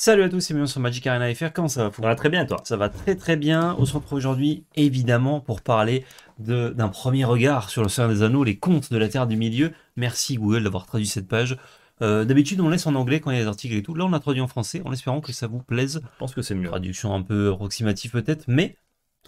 Salut à tous c'est bienvenue sur Magic Arena FR, comment ça va très bien toi Ça va très très bien, on se retrouve aujourd'hui évidemment pour parler d'un premier regard sur le Seigneur des anneaux, les contes de la Terre du Milieu. Merci Google d'avoir traduit cette page. Euh, d'habitude on laisse en anglais quand il y a des articles et tout, là on l'a traduit en français en espérant que ça vous plaise. Je pense que c'est mieux. Traduction un peu approximative peut-être, mais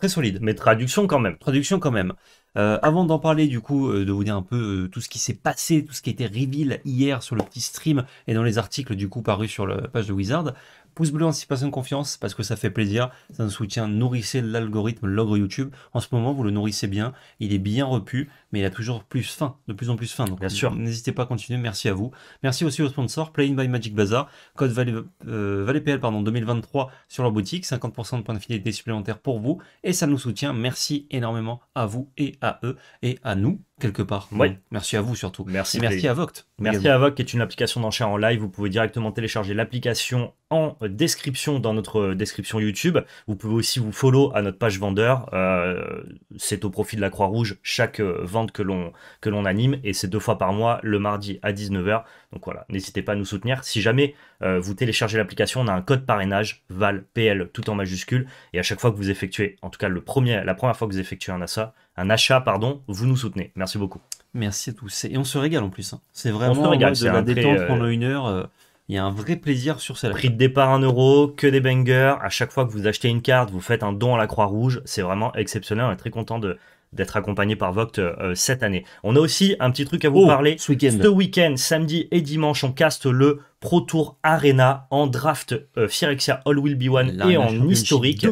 Très solide, mais traduction quand même. Traduction quand même. Euh, avant d'en parler, du coup, euh, de vous dire un peu euh, tout ce qui s'est passé, tout ce qui a été reveal hier sur le petit stream et dans les articles, du coup, parus sur la page de Wizard, Pouce bleu anticipation hein, de confiance parce que ça fait plaisir, ça nous soutient. Nourrissez l'algorithme Logre YouTube. En ce moment, vous le nourrissez bien. Il est bien repu, mais il a toujours plus faim, de plus en plus faim. Donc, bien sûr. N'hésitez pas à continuer. Merci à vous. Merci aussi aux sponsors Playing by Magic Bazaar, code valet euh, PL pardon, 2023 sur leur boutique, 50% de points de fidélité supplémentaires pour vous et ça nous soutient. Merci énormément à vous et à eux et à nous quelque part. Merci à vous surtout. Merci. merci à Voct. Merci à Voct qui est une application d'enchères en live. Vous pouvez directement télécharger l'application en description dans notre euh, description YouTube. Vous pouvez aussi vous follow à notre page vendeur. Euh, c'est au profit de la Croix-Rouge chaque euh, vente que l'on que l'on anime et c'est deux fois par mois le mardi à 19h donc voilà, n'hésitez pas à nous soutenir. Si jamais euh, vous téléchargez l'application, on a un code parrainage, pl, tout en majuscule. Et à chaque fois que vous effectuez, en tout cas le premier, la première fois que vous effectuez un achat, un achat, pardon, vous nous soutenez. Merci beaucoup. Merci à tous. Et on se régale en plus. Hein. C'est vraiment on se régale, de la détente euh, pendant une heure. Euh, il y a un vrai plaisir sur celle-là. Prix de départ 1 euro, que des bangers. À chaque fois que vous achetez une carte, vous faites un don à la Croix-Rouge. C'est vraiment exceptionnel. On est très content de, d'être accompagné par Voct euh, euh, cette année. On a aussi un petit truc à vous oh, parler. Ce week-end. samedi et dimanche, on caste le Pro Tour Arena en draft euh, Phyrexia All Will Be One et en historique.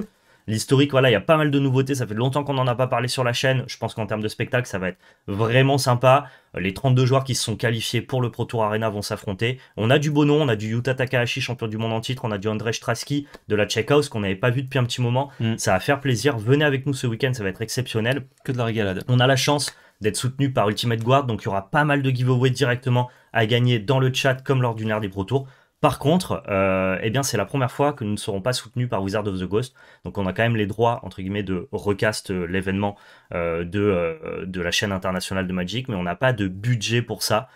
L'historique, voilà, il y a pas mal de nouveautés. Ça fait longtemps qu'on n'en a pas parlé sur la chaîne. Je pense qu'en termes de spectacle, ça va être vraiment sympa. Les 32 joueurs qui se sont qualifiés pour le Pro Tour Arena vont s'affronter. On a du Bono, on a du Yuta Takahashi, champion du monde en titre. On a du André Straski de la checkhouse qu'on n'avait pas vu depuis un petit moment. Mm. Ça va faire plaisir. Venez avec nous ce week-end, ça va être exceptionnel. Que de la régalade. On a la chance d'être soutenu par Ultimate Guard. Donc il y aura pas mal de giveaways directement à gagner dans le chat comme lors d'une heure des Pro Tours. Par contre, euh, eh bien, c'est la première fois que nous ne serons pas soutenus par Wizard of the Ghost. Donc, on a quand même les droits, entre guillemets, de recast euh, l'événement euh, de, de la chaîne internationale de Magic, mais on n'a pas de budget pour ça,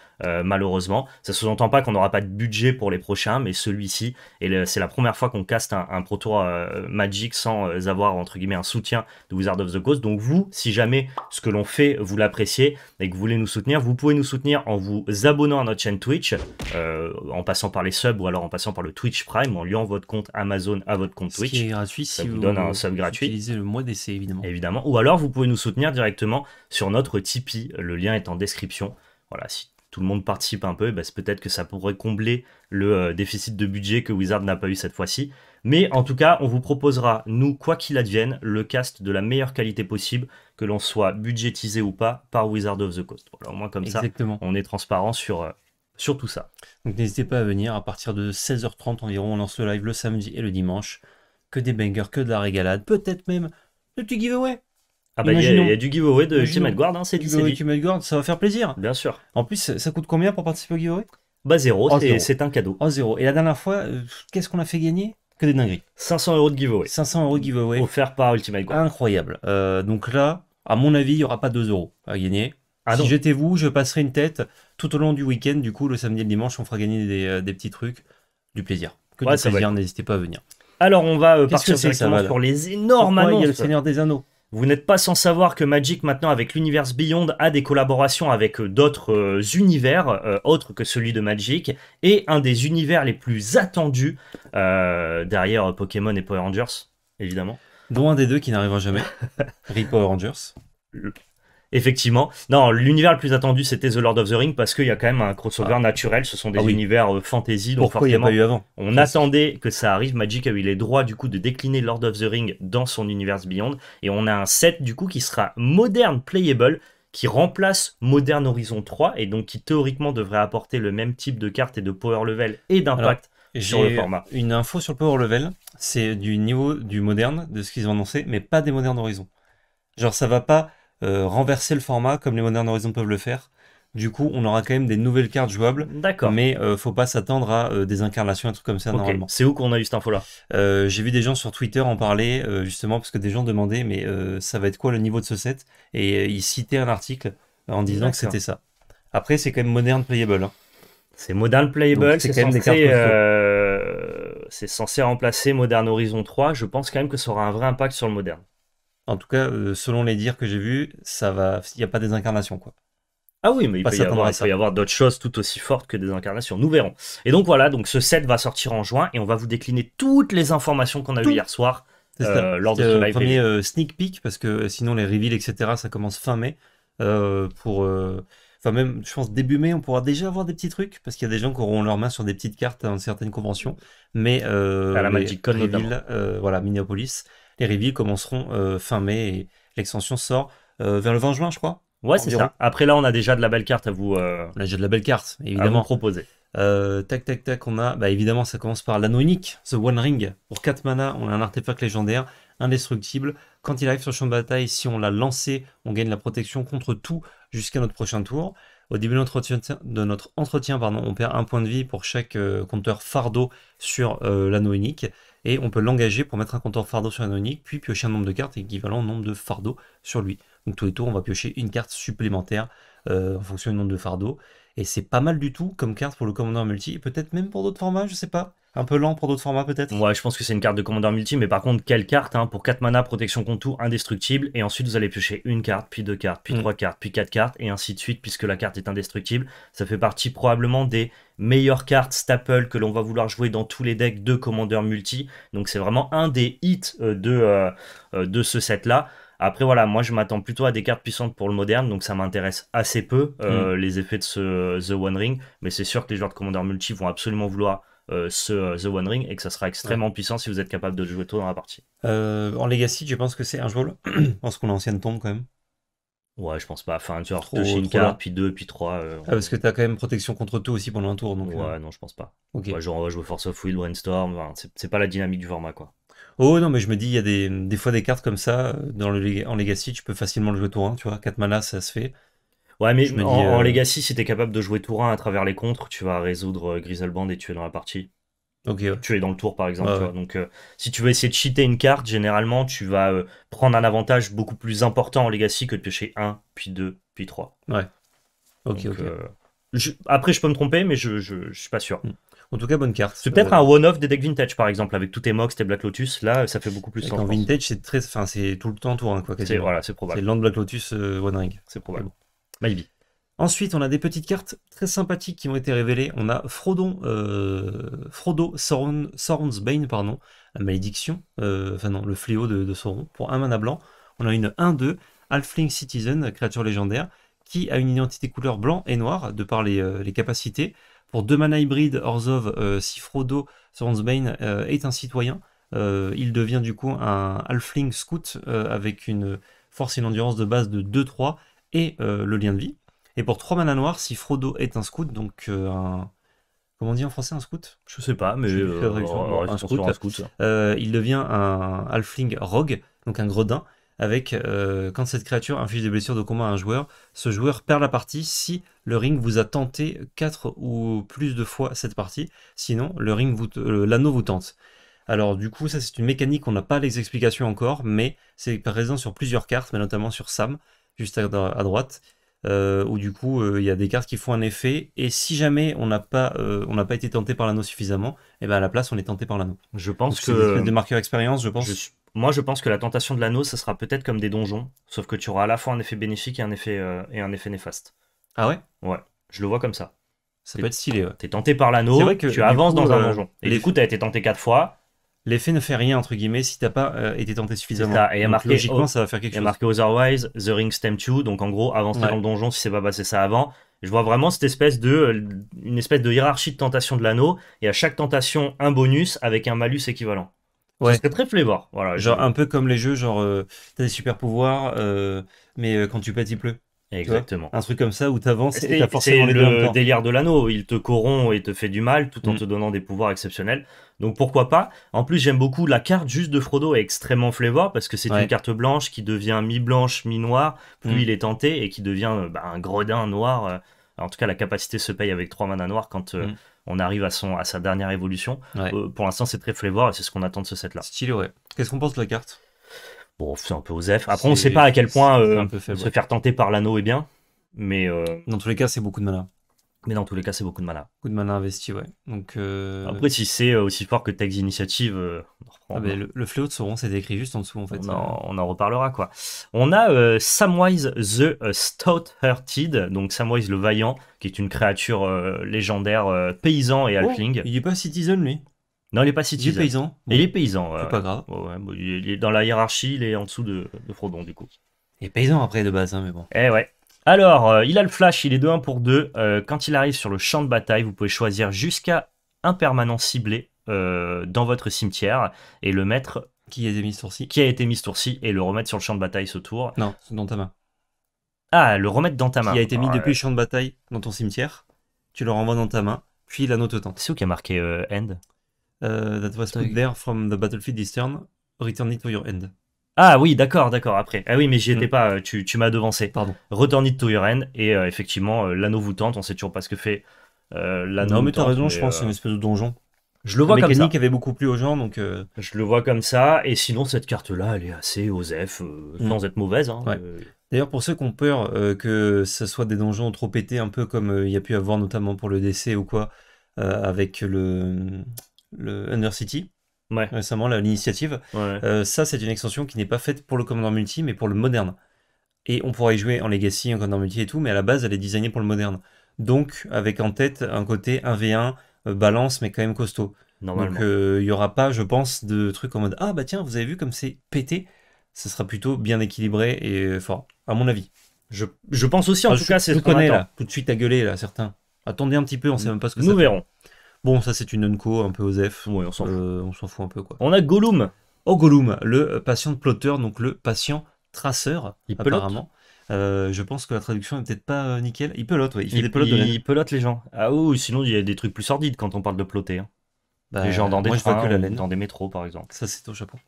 malheureusement. Ça ne sous-entend pas qu'on n'aura pas de budget pour les prochains, mais celui-ci, c'est la première fois qu'on caste un, proto Magic sans avoir, entre guillemets, un soutien de Wizard of the Ghost. Donc, vous, si jamais ce que l'on fait, vous l'appréciez et que vous voulez nous soutenir, vous pouvez nous soutenir en vous abonnant à notre chaîne Twitch, en passant par les subs ou alors en passant par le Twitch Prime en liant votre compte Amazon à votre compte Twitch. gratuit si vous, donne un gratuit. Utilisez le mois d'essai évidemment. Évidemment. Ou alors vous pouvez nous soutenir directement sur notre Tipeee. Le lien est en description. Voilà, si tout le monde participe un peu, eh ben, c'est peut-être que ça pourrait combler le euh, déficit de budget que Wizard n'a pas eu cette fois-ci. Mais en tout cas, on vous proposera, nous, quoi qu'il advienne, le cast de la meilleure qualité possible, que l'on soit budgétisé ou pas, par Wizard of the Coast. au moins comme ça, on est transparent sur, euh, sur ça. Donc n'hésitez pas à venir à partir de 16h30 environ, on lance le live le samedi et le dimanche. Que des bangers, que de la régalade, peut-être même le giveaway. Ah bah il y, a du giveaway de Guard, hein, c'est dit. Giveaway Guard, ça va faire plaisir. Bien sûr. En plus, ça coûte combien pour participer au giveaway Bah oh, zéro, c'est un cadeau. Oh zéro. Et la dernière fois, euh, qu'est-ce qu'on a fait gagner Que des dingueries. 500 euros de giveaway. 500 euros de giveaway. Offert par Ultimate Guard. Incroyable. Euh, donc là, à mon avis, il n'y aura pas 2 euros à gagner. Ah si j'étais vous, je passerai une tête tout au long du week-end. Du coup, le samedi et le dimanche, on fera gagner des, euh, petits trucs. Du plaisir. Que ouais, du plaisir, n'hésitez pas à venir. Alors, on va euh, partir directement ça, pour les énormes Il y a le Seigneur des Anneaux. Vous n'êtes pas sans savoir que Magic, maintenant avec l'univers Beyond, a des collaborations avec euh, d'autres univers, autres que celui de Magic, et un des univers les plus attendus, derrière Pokémon et Power Rangers, évidemment. Dont un des deux qui n'arrivera jamais, Rip Power Rangers. Effectivement. Non, l'univers le plus attendu, c'était The Lord of the Ring parce qu'il y a quand même un crossover ah. naturel. Ce sont des ah univers euh, fantasy. Donc eu avant On attendait que ça arrive. Magic a eu les droits du coup de décliner Lord of the Ring dans son univers Beyond. Et on a un set du coup qui sera moderne playable qui remplace Modern Horizon 3 et donc qui théoriquement devrait apporter le même type de cartes et de power level et d'impact sur le format. Une info sur le power level, c'est du niveau du moderne, de ce qu'ils ont annoncé, mais pas des modernes Horizon. Genre ça va pas euh, renverser le format comme les Modern Horizons peuvent le faire. Du coup, on aura quand même des nouvelles cartes jouables. D'accord. Mais euh, faut pas s'attendre à euh, des incarnations, un truc comme ça normalement. C'est où qu'on a eu cette info-là J'ai vu des gens sur Twitter en parler justement parce que des gens demandaient mais ça va être quoi le niveau de ce set Et ils citaient un article en disant que c'était ça. Après, c'est quand même moderne playable. Hein. C'est moderne playable. C'est quand même des cartes. c'est censé remplacer Modern Horizon 3. Je pense quand même que ça aura un vrai impact sur le moderne. En tout cas, euh, selon les dires que j'ai vus, ça va. Il n'y a pas des incarnations, quoi. Ah oui, mais il, peut y, avoir, y avoir, d'autres choses tout aussi fortes que des incarnations. Nous verrons. Et donc voilà, donc ce set va sortir en juin et on va vous décliner toutes les informations qu'on a eues hier soir euh, lors de ce euh, live. Premier sneak peek parce que sinon les reveals etc. ça commence fin mai pour. Enfin, même, je pense, début mai, on pourra déjà avoir des petits trucs, parce qu'il y a des gens qui auront leurs mains sur des petites cartes dans certaines conventions. Mais. à la Magic Con, reveal, voilà, Minneapolis. Les reviews commenceront euh, fin mai et l'extension sort euh, vers le 20 juin, je crois. Ouais, c'est ça. Après, là, on a déjà de la belle carte à vous. on a déjà de la belle carte, évidemment. À proposer. Euh, tac, tac, tac, on a. Bah, évidemment, ça commence par l'anneau unique, The One Ring. Pour 4 mana, on a un artefact légendaire, indestructible. Quand il arrive sur le champ de bataille, si on l'a lancé, on gagne la protection contre tout jusqu'à notre prochain tour. Au début de notre entretien, pardon, on perd un point de vie pour chaque compteur fardeau sur l'anneau unique et on peut l'engager pour mettre un compteur fardeau sur un puis piocher un nombre de cartes équivalent au nombre de fardeaux sur lui. Donc tous les tours, on va piocher une carte supplémentaire euh, en fonction du nombre de fardeaux. Et c'est pas mal du tout comme carte pour le commandant multi, et peut-être même pour d'autres formats, je sais pas un peu lent pour d'autres formats peut-être Ouais, je pense que c'est une carte de commandeur multi, mais par contre, quelle carte hein, Pour 4 mana, protection Contour, indestructible, et ensuite vous allez piocher une carte, puis deux cartes, puis mm. trois cartes, puis quatre cartes, et ainsi de suite, puisque la carte est indestructible. Ça fait partie probablement des meilleures cartes staple que l'on va vouloir jouer dans tous les decks de commandeur multi. Donc c'est vraiment un des hits euh, de, euh, euh, de ce set-là. Après, voilà, moi je m'attends plutôt à des cartes puissantes pour le moderne, donc ça m'intéresse assez peu mm. les effets de ce The One Ring, mais c'est sûr que les joueurs de commandant multi vont absolument vouloir euh, ce euh, The One Ring et que ça sera extrêmement puissant si vous êtes capable de jouer tôt dans la partie. Euh, en Legacy, je pense que c'est un jeu je pense qu'on a l'ancienne tombe quand même. Ouais, je pense pas. Enfin, tu as une carte, puis deux, puis trois. ah, parce que t'as quand même protection contre tout aussi pendant un tour. Donc, ouais, non, je pense pas. Ok. genre, on va jouer Force of Will, Brainstorm. Storm. c'est pas la dynamique du format, quoi. Oh non, mais je me dis, il y a des, fois des cartes comme ça. Dans le, en Legacy, tu peux facilement le jouer tour 1, tu vois. 4 mana, ça se fait. Ouais, mais en, euh, Legacy, si t'es capable de jouer tour 1 à travers les contres, tu vas résoudre euh, Griselband et tu es dans la partie. Ok. Tu es dans le tour, par exemple. Donc, euh, si tu veux essayer de cheater une carte, généralement, tu vas prendre un avantage beaucoup plus important en Legacy que de piocher 1, puis 2, puis 3. Ouais. Ok, ok. Après, je peux me tromper, mais je, je, suis pas sûr. Hmm. En tout cas, bonne carte. C'est peut-être un one-off des decks vintage, par exemple, avec tous tes Mox, tes Black Lotus. Là, ça fait beaucoup plus sens. En vintage, c'est très, enfin, c'est tout le temps tour quoi. C'est voilà, c'est probable. C'est Land Black Lotus One Ring. C'est probable. Ensuite, on a des petites cartes très sympathiques qui ont été révélées. On a Frodon, Frodo Sauron, euh, Sauron's Bane, pardon, la malédiction, euh, enfin non, le fléau de, de, Sauron, pour un mana blanc. On a une 1-2, Halfling Citizen, créature légendaire, qui a une identité couleur blanc et noir, de par les, euh, capacités. Pour deux mana hybrides, Orzhov, si Frodo Sauron's Bane est un citoyen, il devient du coup un Halfling Scout avec une force et une endurance de base de 2-3 et euh, le lien de vie. Et pour 3 manas noirs, si Frodo est un scout, donc euh, un. Comment on dit en français un scout Je sais pas, mais. Euh, un scout. il devient un halfling rogue, donc un gredin, avec quand cette créature inflige des blessures de combat à un joueur, ce joueur perd la partie si le ring vous a tenté 4 ou plus de fois cette partie. Sinon, le ring vous l'anneau vous tente. Alors du coup, ça c'est une mécanique, on n'a pas les explications encore, mais c'est présent sur plusieurs cartes, mais notamment sur Sam juste à, droite, euh, où du coup euh, il y a des cartes qui font un effet, et si jamais on n'a pas, euh, pas été tenté par l'anneau suffisamment, et eh ben à la place on est tenté par l'anneau. Je pense que des marqueurs expérience, je pense. Moi je pense que la tentation de l'anneau, ça sera peut-être comme des donjons, sauf que tu auras à la fois un effet bénéfique et un effet et un effet néfaste. Ah ouais. Ouais, je le vois comme ça. Ça peut être stylé. T'es tenté par l'anneau, tu avances dans un donjon. Et l'écoute du coup, été tenté quatre fois. L'effet ne fait rien, entre guillemets, si t'as pas euh, été tenté suffisamment. et logiquement, ça va faire quelque chose. Il y a marqué Otherwise, The Ring Stem 2, donc en gros, avancer dans le donjon si c'est pas passé ça avant. Je vois vraiment cette espèce de, euh, une espèce de hiérarchie de tentation de l'anneau, et à chaque tentation, un bonus avec un malus équivalent. C'est très flavor. Voilà, genre un peu comme les jeux, genre euh, t'as des super pouvoirs, mais quand tu pètes il pleut. Exactement. Un truc comme ça où t'avances et t'as forcément les le délire de l'anneau. Il te corrompt et te fait du mal tout en mm. te donnant des pouvoirs exceptionnels. Donc pourquoi pas En plus, j'aime beaucoup la carte juste de Frodo est extrêmement flévoire parce que c'est une carte blanche qui devient mi-blanche, mi-noir. Plus mm. il est tenté et qui devient euh, bah, un gredin noir. Euh, en tout cas, la capacité se paye avec trois manas noir quand. Euh, mm. On arrive à, son, à sa dernière évolution. pour l'instant, c'est très flavor et c'est ce qu'on attend de ce set-là. Stylé, ouais. Qu'est-ce qu'on pense de la carte c'est un peu osef. Après, on sait pas à quel point on euh, peut se faire tenter par l'anneau est bien, mais... Dans tous les cas, c'est beaucoup de malin. Mais dans tous les cas, c'est beaucoup de malin. Beaucoup de malin investi, ouais. Donc, euh, Après, si c'est euh, aussi fort que Tex Initiative, ah, le, fléau de Sauron, c'est décrit juste en dessous, en fait. On en, reparlera, quoi. On a Samwise the stout donc Samwise le Vaillant, qui est une créature légendaire paysan et oh, halfling. il n'est pas citizen, lui non, il n'est pas citizen. Il est paysan. Il est paysan. C'est pas grave. il est dans la hiérarchie, il est en dessous de, de Frodon, du coup. Il est paysan après de base, hein, mais bon. Eh ouais. Alors, euh, il a le flash, il est de 1 pour 2. Euh, quand il arrive sur le champ de bataille, vous pouvez choisir jusqu'à un permanent ciblé euh, dans votre cimetière et le mettre. Qui a été mis tour-ci. Qui a été mis tour-ci et le remettre sur le champ de bataille ce tour. Non, dans ta main. Ah, le remettre dans ta main. Qui a été mis depuis le champ de bataille dans ton cimetière. Tu le renvoies dans ta main, puis la note autant. C'est où qui a marqué End euh, that was there from the battlefield return to your end. Ah oui, d'accord, d'accord, après. Ah oui, mais j'y étais mm. pas, euh, tu, tu m'as devancé. Pardon. Return it to your end, et euh, effectivement, l'anneau vous tente, on sait toujours pas ce que fait l'anneau. Non, mais t'as raison, je pense, c'est une espèce de donjon. Je le vois comme ça. La mécanique avait beaucoup plu aux gens, donc. Je le vois comme ça, et sinon, cette carte-là, elle est assez osef, mm. sans être mauvaise. Hein, D'ailleurs, pour ceux qui ont peur que ce soit des donjons trop pétés, un peu comme il y a pu avoir notamment pour le décès ou quoi, avec le le Undercity. Ouais. Récemment, l'initiative. Euh, ça, c'est une extension qui n'est pas faite pour le commandant Multi, mais pour le moderne. Et on pourra y jouer en Legacy, en commandant Multi et tout, mais à la base, elle est designée pour le moderne. Donc, avec en tête un côté 1v1, euh, balance, mais quand même costaud. Donc, euh, il n'y aura pas, je pense, de trucs en mode Ah, bah tiens, vous avez vu comme c'est pété ça sera plutôt bien équilibré et fort, à mon avis. Je, pense aussi, en tout cas, c'est ce là. Tout de suite à gueuler, là, certains. Attendez un petit peu, on sait même pas ce que Nous verrons. Bon, ça c'est une unco un peu OZEF. Euh, on s'en fout. un peu quoi. On a Gollum. Oh Gollum, le patient plotter, donc le patient traceur, il apparemment. Euh, je pense que la traduction n'est peut-être pas euh, nickel. Il pelote, oui. Il, les gens. Ah oui, sinon il y a des trucs plus sordides quand on parle de ploter. Hein. Bah, les gens dans des trains, dans des métros par exemple. Ça c'est au Japon.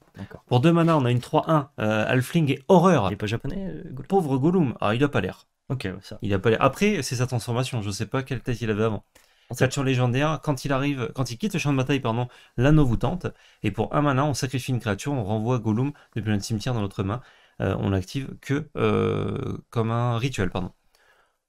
Pour deux manas, on a une 3-1, Alfling et Horreur. Il n'est pas japonais, Pauvre Gollum. Ah, il n'a pas l'air. Ok, ça. Il a pas l'air. Après, c'est sa transformation. Je sais pas quelle tête il avait avant. C'est légendaire, quand il arrive, quand il quitte le champ de bataille, pardon, l'anneau vous tente, et pour un mana, on sacrifie une créature, on renvoie Gollum depuis notre cimetière dans notre main, euh, on l'active que euh, comme un rituel, pardon.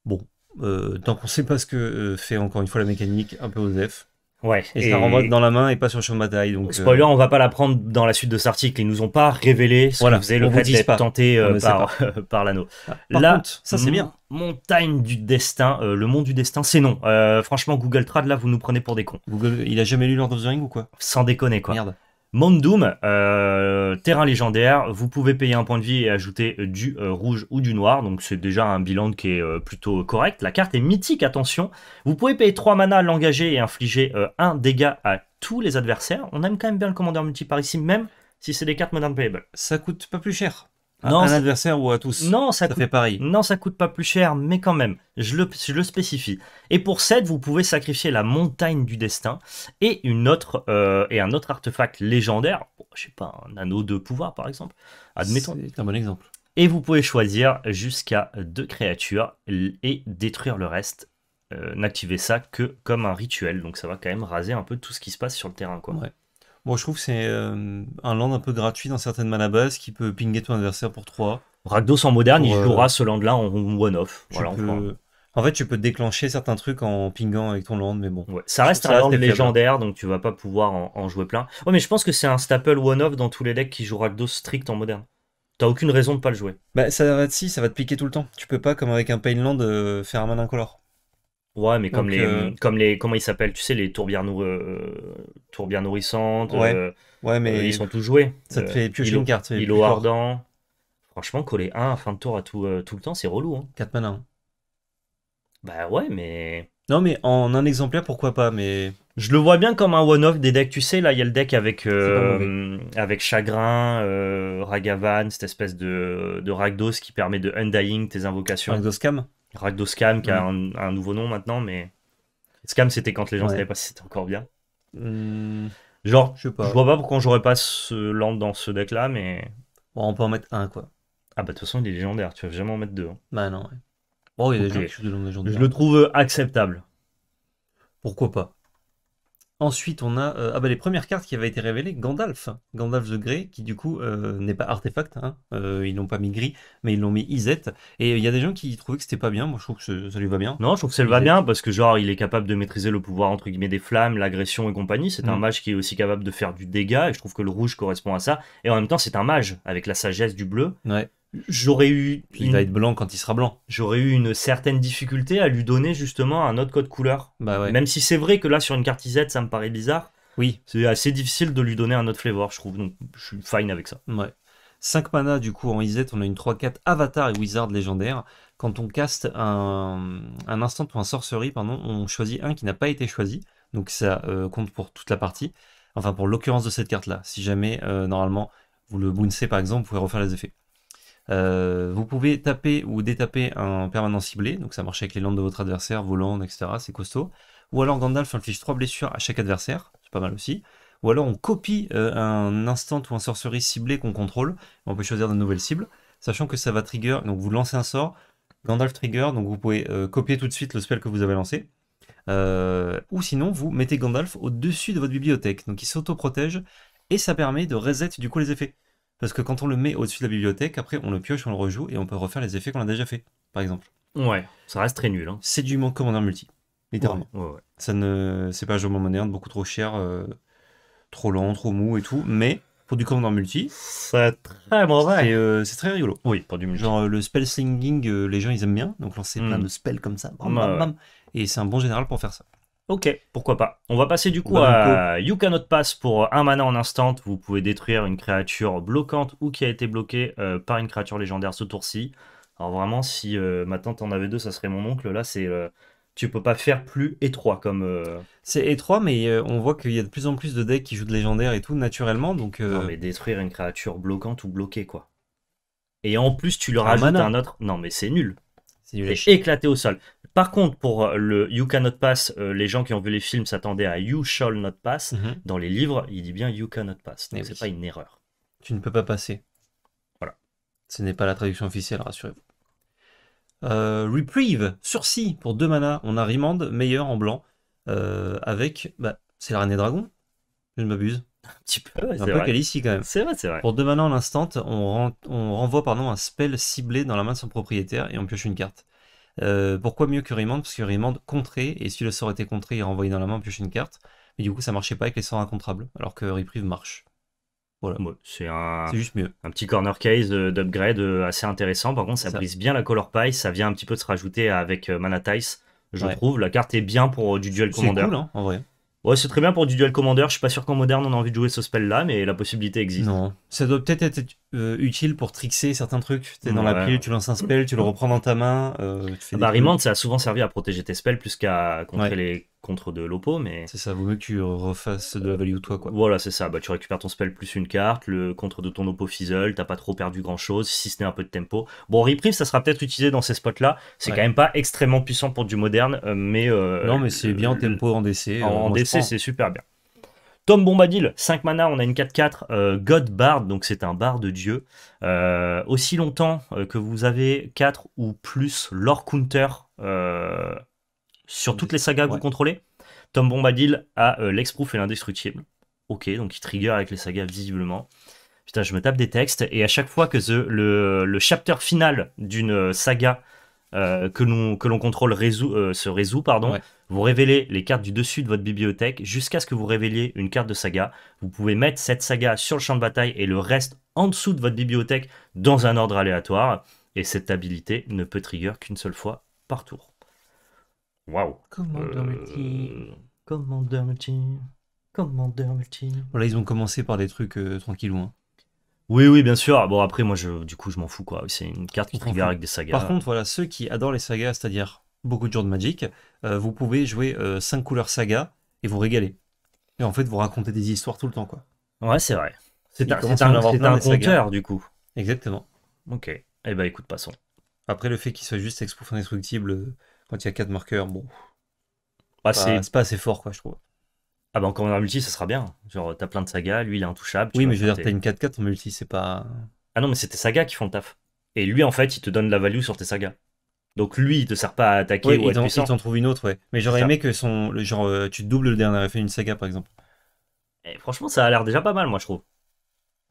Bon, donc euh, tant qu'on sait pas ce que fait encore une fois la mécanique, un peu f Ouais. Et, et remonte dans la main et pas sur le champ de bataille. Donc, euh, Spoiler, on on va pas la prendre dans la suite de cet article. Ils nous ont pas révélé voilà, que faisait le fait tenté euh, par, par l'anneau. Ah, là, contre, ça c'est bien. Montagne du destin, euh, le monde du destin, c'est non. franchement, Google Trad, là, vous nous prenez pour des cons. il a jamais lu Lord of the Rings ou quoi Sans déconner, quoi. Merde. Mondoom, euh, terrain légendaire, vous pouvez payer un point de vie et ajouter du euh, rouge ou du noir, donc c'est déjà un bilan qui est euh, plutôt correct. La carte est mythique, attention. Vous pouvez payer 3 mana, l'engager et infliger un dégât à tous les adversaires. On aime quand même bien le commandeur multi par ici, même si c'est des cartes modern payable. Ça coûte pas plus cher non, un ça... adversaire ou à tous. Non, ça, coûte... fait pareil. Non, ça coûte pas plus cher, mais quand même, je le, spécifie. Et pour 7, vous pouvez sacrifier la montagne du destin et, une autre, euh, et un autre artefact légendaire, je sais pas, un anneau de pouvoir par exemple, admettons. C'est un bon exemple. Et vous pouvez choisir jusqu'à deux créatures et détruire le reste. Euh, n'activer ça que comme un rituel, donc ça va quand même raser un peu tout ce qui se passe sur le terrain. Quoi. Ouais. Bon, je trouve que c'est euh, un land un peu gratuit dans certaines manas qui peut pinguer ton adversaire pour 3. Ragdos en moderne, il euh, jouera ce land-là en one-off. En fait, tu peux déclencher certains trucs en pingant avec ton land, mais bon. ça reste un land légendaire, donc tu vas pas pouvoir en, jouer plein. Ouais, mais je pense que c'est un staple one-off dans tous les decks qui jouent Rakdos strict en moderne. T'as aucune raison de pas le jouer. Bah, ça va te, si, ça va te piquer tout le temps. Tu peux pas, comme avec un Painland, land, euh, faire un mana incolore. Ouais, mais comme, les, euh, hum, comme les. Comment ils s'appellent Tu sais, les tourbières, nour, euh, tourbières nourrissantes. Ouais. Euh, ouais, mais. ils sont tous joués. Ça te fait piocher une carte. Ilo ardent. Franchement, coller un à fin de tour à tout, tout le temps, c'est relou. Hein. 4 mana. Hein. Bah ouais, mais. Non, mais en un exemplaire, pourquoi pas, mais. Je le vois bien comme un one-off des decks, tu sais, là, il y a le deck avec, avec Chagrin, euh, Ragavan, cette espèce de, de Ragdos qui permet de undying tes invocations. Ragdos Cam Ragdo scam qui a mm. un, nouveau nom maintenant, mais Scam, c'était quand les gens ne savaient pas si c'était encore bien. Mm. Genre, je, vois pas pourquoi j'aurais pas ce land dans ce deck-là, mais. Bon, on peut en mettre un, quoi. Ah, bah, de toute façon, il est légendaire, tu vas jamais en mettre deux. Hein. Bah, non, Bon, oh, il y a des gens qui de légendaire. Je le trouve acceptable. Pourquoi pas Ensuite, on a euh, ah bah, les premières cartes qui avaient été révélées, Gandalf, Gandalf the Grey, qui du coup euh, n'est pas artefact, hein. euh, ils l'ont pas mis gris, mais ils l'ont mis Izet. Et il y a des gens qui trouvaient que c'était pas bien, moi je trouve que ça lui va bien. Non, je trouve que ça lui va bien, parce que genre il est capable de maîtriser le pouvoir entre guillemets des flammes, l'agression et compagnie, c'est un mm. mage qui est aussi capable de faire du dégât, et je trouve que le rouge correspond à ça, et en même temps c'est un mage, avec la sagesse du bleu. Ouais j'aurais eu. il va être blanc quand il sera blanc. J'aurais eu une certaine difficulté à lui donner justement un autre code couleur. Bah Même si c'est vrai que là sur une carte IZ ça me paraît bizarre. Oui. C'est assez difficile de lui donner un autre flavor, je trouve. Donc je suis fine avec ça. 5 mana du coup en IZ, on a une 3-4 Avatar et Wizard légendaire. Quand on caste un, instant pour un sorcery, on choisit un qui n'a pas été choisi. Donc ça euh, compte pour toute la partie. Enfin pour l'occurrence de cette carte là. Si jamais euh, normalement vous le bouncez par exemple, vous pouvez refaire les effets. Euh, vous pouvez taper ou détaper un permanent ciblé, donc ça marche avec les landes de votre adversaire, vos landes, etc. C'est costaud. Ou alors Gandalf inflige 3 blessures à chaque adversaire, c'est pas mal aussi. Ou alors on copie euh, un instant ou un sorcerie ciblé qu'on contrôle, on peut choisir de nouvelles cibles, sachant que ça va trigger, donc vous lancez un sort, Gandalf trigger, donc vous pouvez euh, copier tout de suite le spell que vous avez lancé. ou sinon, vous mettez Gandalf au-dessus de votre bibliothèque, donc il s'auto-protège, et ça permet de reset du coup les effets. Parce que quand on le met au-dessus de la bibliothèque, après on le pioche, on le rejoue et on peut refaire les effets qu'on a déjà fait, par exemple. Ouais, ça reste très nul. Hein. C'est du commandant multi, littéralement. Ouais, ouais, Ça ne, c'est pas un jeu moderne, beaucoup trop cher, euh, trop lent, trop mou et tout. Mais pour du commandant multi, c'est très euh, C'est, très rigolo. Oui, pour du multi. Genre euh, le spell slinging, les gens ils aiment bien, donc lancer hmm. plein de spells comme ça, bam, bam, et c'est un bon général pour faire ça. Ok, pourquoi pas. On va passer du coup bah, à You Cannot Pass pour euh, un mana en instant. Vous pouvez détruire une créature bloquante ou qui a été bloquée euh, par une créature légendaire ce tour-ci. Alors vraiment, si euh, maintenant ma tante en avait deux, ça serait mon oncle. Là, c'est tu peux pas faire plus étroit comme. C'est étroit, mais on voit qu'il y a de plus en plus de decks qui jouent de légendaire et tout naturellement, donc. Non, mais détruire une créature bloquante ou bloquée quoi. Et en plus, tu leur rajoutes un autre. Non, mais c'est nul. C'est éclaté au sol. Par contre, pour euh, le You Cannot Pass, euh, les gens qui ont vu les films s'attendaient à You Shall Not Pass. Mhm. Dans les livres, il dit bien You Cannot Pass. Donc, eh c'est pas une erreur. Tu ne peux pas passer. Voilà. Ce n'est pas la traduction officielle, rassurez-vous. Euh, reprieve, sursis pour deux manas. On a Remand, meilleur en blanc. avec. Bah, c'est la reine des dragons Je ne m'abuse. Un petit peu, Un peu qu'elle ici quand même. C'est vrai, c'est vrai. Pour deux manas en l'instant, on, on renvoie pardon, un spell ciblé dans la main de son propriétaire et on pioche une carte. Euh, pourquoi mieux que Raymond Parce que Raymond contrait, et si le sort était contré, il renvoyait dans la main, pioche une carte. Mais du coup, ça marchait pas avec les sorts incontrables, alors que Reprieve marche. Voilà. c'est un, juste mieux. un petit corner case euh, d'upgrade euh, assez intéressant. Par contre, ça, brise bien la color pie, ça vient un petit peu de se rajouter avec Manatice, je trouve. La carte est bien pour du duel commander. C'est cool, hein, en vrai. Ouais, c'est très bien pour du duel commander. Je suis pas sûr qu'en moderne on a envie de jouer ce spell là, mais la possibilité existe. Non. Ça doit peut-être être, euh, utile pour trixer certains trucs. es dans la pile, tu lances un spell, tu le reprends dans ta main. Euh, ah bah, ça a souvent servi à protéger tes spells plus qu'à contrer les contre de l'Oppo, mais. C'est ça, vaut mieux que tu refasses de la value toi, quoi. Voilà, c'est ça. Bah, tu récupères ton spell plus une carte, le contre de ton Oppo Fizzle, t'as pas trop perdu grand chose, si ce n'est un peu de tempo. Bon, Reprieve, ça sera peut-être utilisé dans ces spots-là. C'est quand même pas extrêmement puissant pour du moderne, euh, mais. Euh, non, mais c'est bien en tempo, en DC. Euh, en, DC, c'est super bien. Tom Bombadil, 5 mana, on a une 4-4, God Bard, donc c'est un bar de dieu. aussi longtemps que vous avez 4 ou plus Lord Counter, euh, sur toutes les sagas que vous contrôlez. Tom Bombadil a euh, l'exproof et l'indestructible. Ok, donc il trigger avec les sagas visiblement. Putain, je me tape des textes et à chaque fois que le, le chapter final d'une euh, saga euh, que l'on contrôle se résout, pardon, vous révélez les cartes du dessus de votre bibliothèque jusqu'à ce que vous révéliez une carte de saga. Vous pouvez mettre cette saga sur le champ de bataille et le reste en dessous de votre bibliothèque dans un ordre aléatoire. Et cette habilité ne peut trigger qu'une seule fois par tour. Waouh. Commander euh, multi. Commander multi. Commander multi. Voilà, ils ont commencé par des trucs euh, tranquillou. hein. Oui, oui, bien sûr. Bon, après, moi, je, du coup, je m'en fous, quoi. C'est une carte qui On avec des sagas. Par contre, voilà, ceux qui adorent les sagas, c'est-à-dire beaucoup de gens de Magic, euh, vous pouvez jouer 5 couleurs saga et vous régaler. Et en fait, vous racontez des histoires tout le temps, quoi. ouais, c'est vrai. C'est un, c'est un- du coup. Exactement. Ok. Eh ben, écoute, passons. Après, le fait qu'il soit juste expo indestructible, quand il y a 4 marqueurs, bon. Bah, c'est pas, assez fort, quoi, je trouve. Ah bah encore en multi, ça sera bien. Genre, t'as plein de sagas, lui, il est intouchable. Oui, mais je veux dire, t'as une 4-4 en multi, c'est pas... Ah non, mais c'est tes sagas qui font le taf. Et lui, en fait, il te donne la value sur tes sagas. Donc lui, il te sert pas à attaquer ou à être puissant. Il t'en trouve une autre, ouais. Mais j'aurais aimé que son... genre, euh, tu doubles le dernier effet d'une saga, par exemple. Et eh, franchement, ça a l'air déjà pas mal, moi, je trouve.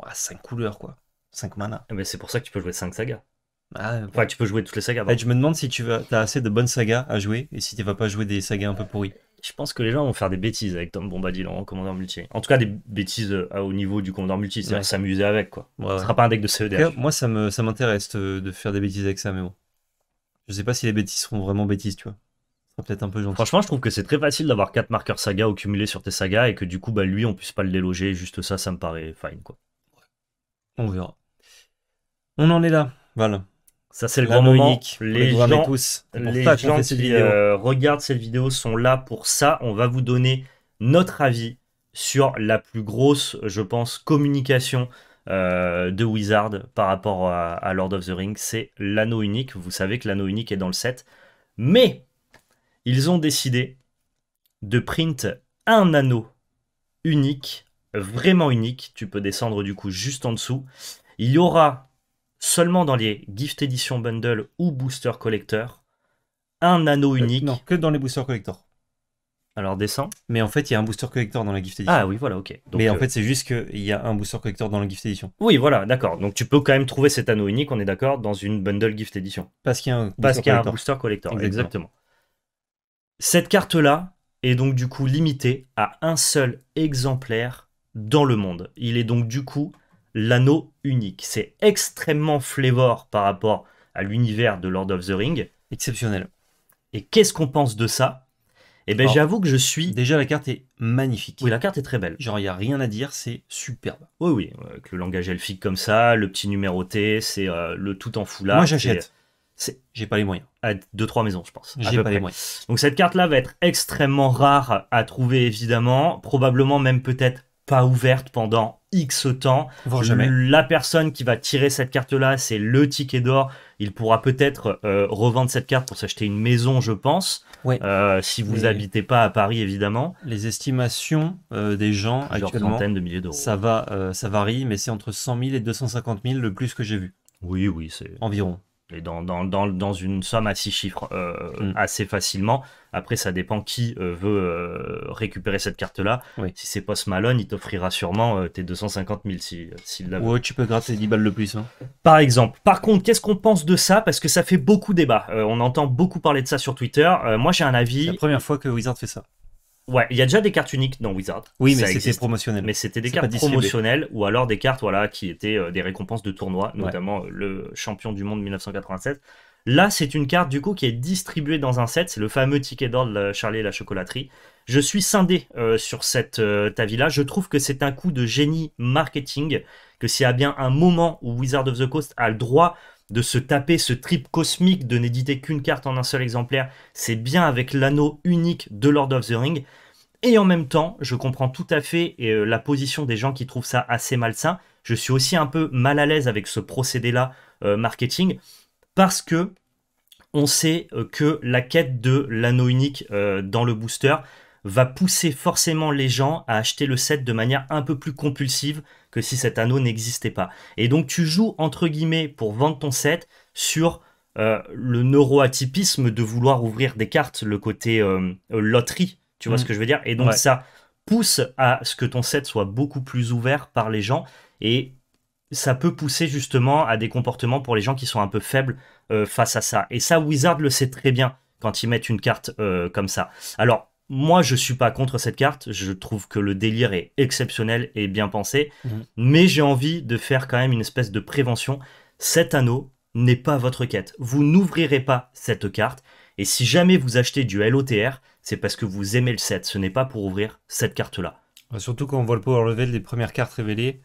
Ouais, 5 couleurs, quoi. 5 mana. Eh, mais c'est pour ça que tu peux jouer 5 sagas. Ah, tu peux jouer toutes les sagas. Bah, je me demande si tu vas... as assez de bonnes sagas à jouer et si tu vas pas jouer des sagas un peu pourries. Je pense que les gens vont faire des bêtises avec Tom Bombadil en commandant multi. En tout cas, des bêtises euh, au niveau du commandant multi, cest à s'amuser avec quoi. Ouais, sera pas un deck de CEDH. moi, ça m'intéresse euh, de faire des bêtises avec ça, mais bon. Je sais pas si les bêtises seront vraiment bêtises, tu vois. Peut-être un peu Franchement, je trouve que c'est très facile d'avoir 4 marqueurs saga accumulés sur tes sagas et que du coup, bah, lui, on puisse pas le déloger. Juste ça, ça me paraît fine, quoi. On verra. On en est là. Voilà. Ça, c'est le grand moment. Les gens, les gens qui euh, regardent cette vidéo sont là pour ça. On va vous donner notre avis sur la plus grosse, je pense, communication euh, de Wizard par rapport à, à Lord of the Rings. C'est l'anneau unique. Vous savez que l'anneau unique est dans le set. Mais ils ont décidé de print un anneau unique, vraiment unique. Tu peux descendre du coup juste en dessous. Il y aura seulement dans les Gift Edition Bundle ou Booster Collector, un anneau euh, unique. non, que dans les Booster Collector. Alors descend. Mais en fait, il y a un booster collector dans la gift edition. Ah oui, voilà, ok. mais en euh, fait, c'est juste qu'il y a un booster collector dans la gift edition. Oui, voilà, d'accord. Donc tu peux quand même trouver cet anneau unique, on est d'accord, dans une bundle gift edition. Parce qu'il y a un, Parce booster collector. Exactement. Cette carte-là est donc du coup limitée à un seul exemplaire dans le monde. Il est donc du coup l'anneau unique. C'est extrêmement flévor par rapport à l'univers de Lord of the Ring. Exceptionnel. Et qu'est-ce qu'on pense de ça Eh bien, oh. j'avoue que je suis. Déjà, la carte est magnifique. Oui, la carte est très belle. Genre, il n'y a rien à dire, c'est superbe. Oui, oui, euh, avec le langage elfique comme ça, le petit numéroté, c'est euh, le tout en foulard. Moi, j'achète. Euh, J'ai pas les moyens. À trois trois maisons, je pense. J'ai pas les moyens. Donc, cette carte-là va être extrêmement rare à trouver, évidemment. Probablement même peut-être pas ouverte pendant X temps. La personne qui va tirer cette carte-là, c'est le ticket d'or. Il pourra peut-être euh, revendre cette carte pour s'acheter une maison, je pense. Euh, si vous n'habitez pas à Paris, évidemment. Les estimations euh, des gens actuellement, de milliers d'euros. Ça, va, ça varie, mais c'est entre 100 000 et 250 000 le plus que j'ai vu. Oui, oui, c'est... Environ dans, une somme à six chiffres euh, mm. assez facilement. Après, ça dépend qui euh, veut euh, récupérer cette carte-là. Si c'est Post Malone, il t'offrira sûrement tes 250 000 s'il l'a. Ouais, tu peux gratter 10 balles de plus. Hein. Par exemple. Par contre, qu'est-ce qu'on pense de ça Parce que ça fait beaucoup débat. on entend beaucoup parler de ça sur Twitter. moi, j'ai un avis. c'est La première fois que Wizard fait ça. Ouais, il y a déjà des cartes uniques dans Wizard. Oui, mais c'était promotionnel. Mais c'était des cartes promotionnelles ou alors des cartes voilà, qui étaient euh, des récompenses de tournoi, notamment euh, le champion du monde 1987. Là, c'est une carte du coup qui est distribuée dans un set. C'est le fameux ticket d'or de Charlie et la chocolaterie. Je suis scindé euh, sur cette avis-là, Je trouve que c'est un coup de génie marketing. Que s'il y a bien un moment où Wizard of the Coast a le droit de se taper ce trip cosmique de n'éditer qu'une carte en un seul exemplaire, c'est bien avec l'anneau unique de Lord of the Ring. Et en même temps, je comprends tout à fait euh, la position des gens qui trouvent ça assez malsain. Je suis aussi un peu mal à l'aise avec ce procédé-là euh, marketing parce que on sait euh, que la quête de l'anneau unique dans le booster, va pousser forcément les gens à acheter le set de manière un peu plus compulsive que si cet anneau n'existait pas. Et donc tu joues entre guillemets pour vendre ton set sur euh, le neuroatypisme de vouloir ouvrir des cartes, le côté euh, loterie, tu vois ce mm. que je veux dire Et donc ça pousse à ce que ton set soit beaucoup plus ouvert par les gens et ça peut pousser justement à des comportements pour les gens qui sont un peu faibles euh, face à ça. Et ça, Wizard le sait très bien quand ils mettent une carte comme ça. Alors, moi, je suis pas contre cette carte. Je trouve que le délire est exceptionnel et bien pensé. Mhm. Mais j'ai envie de faire quand même une espèce de prévention. Cet anneau n'est pas votre quête. Vous n'ouvrirez pas cette carte. Et si jamais vous achetez du LOTR, c'est parce que vous aimez le set. Ce n'est pas pour ouvrir cette carte-là. Bah, surtout quand on voit le power level des premières cartes révélées.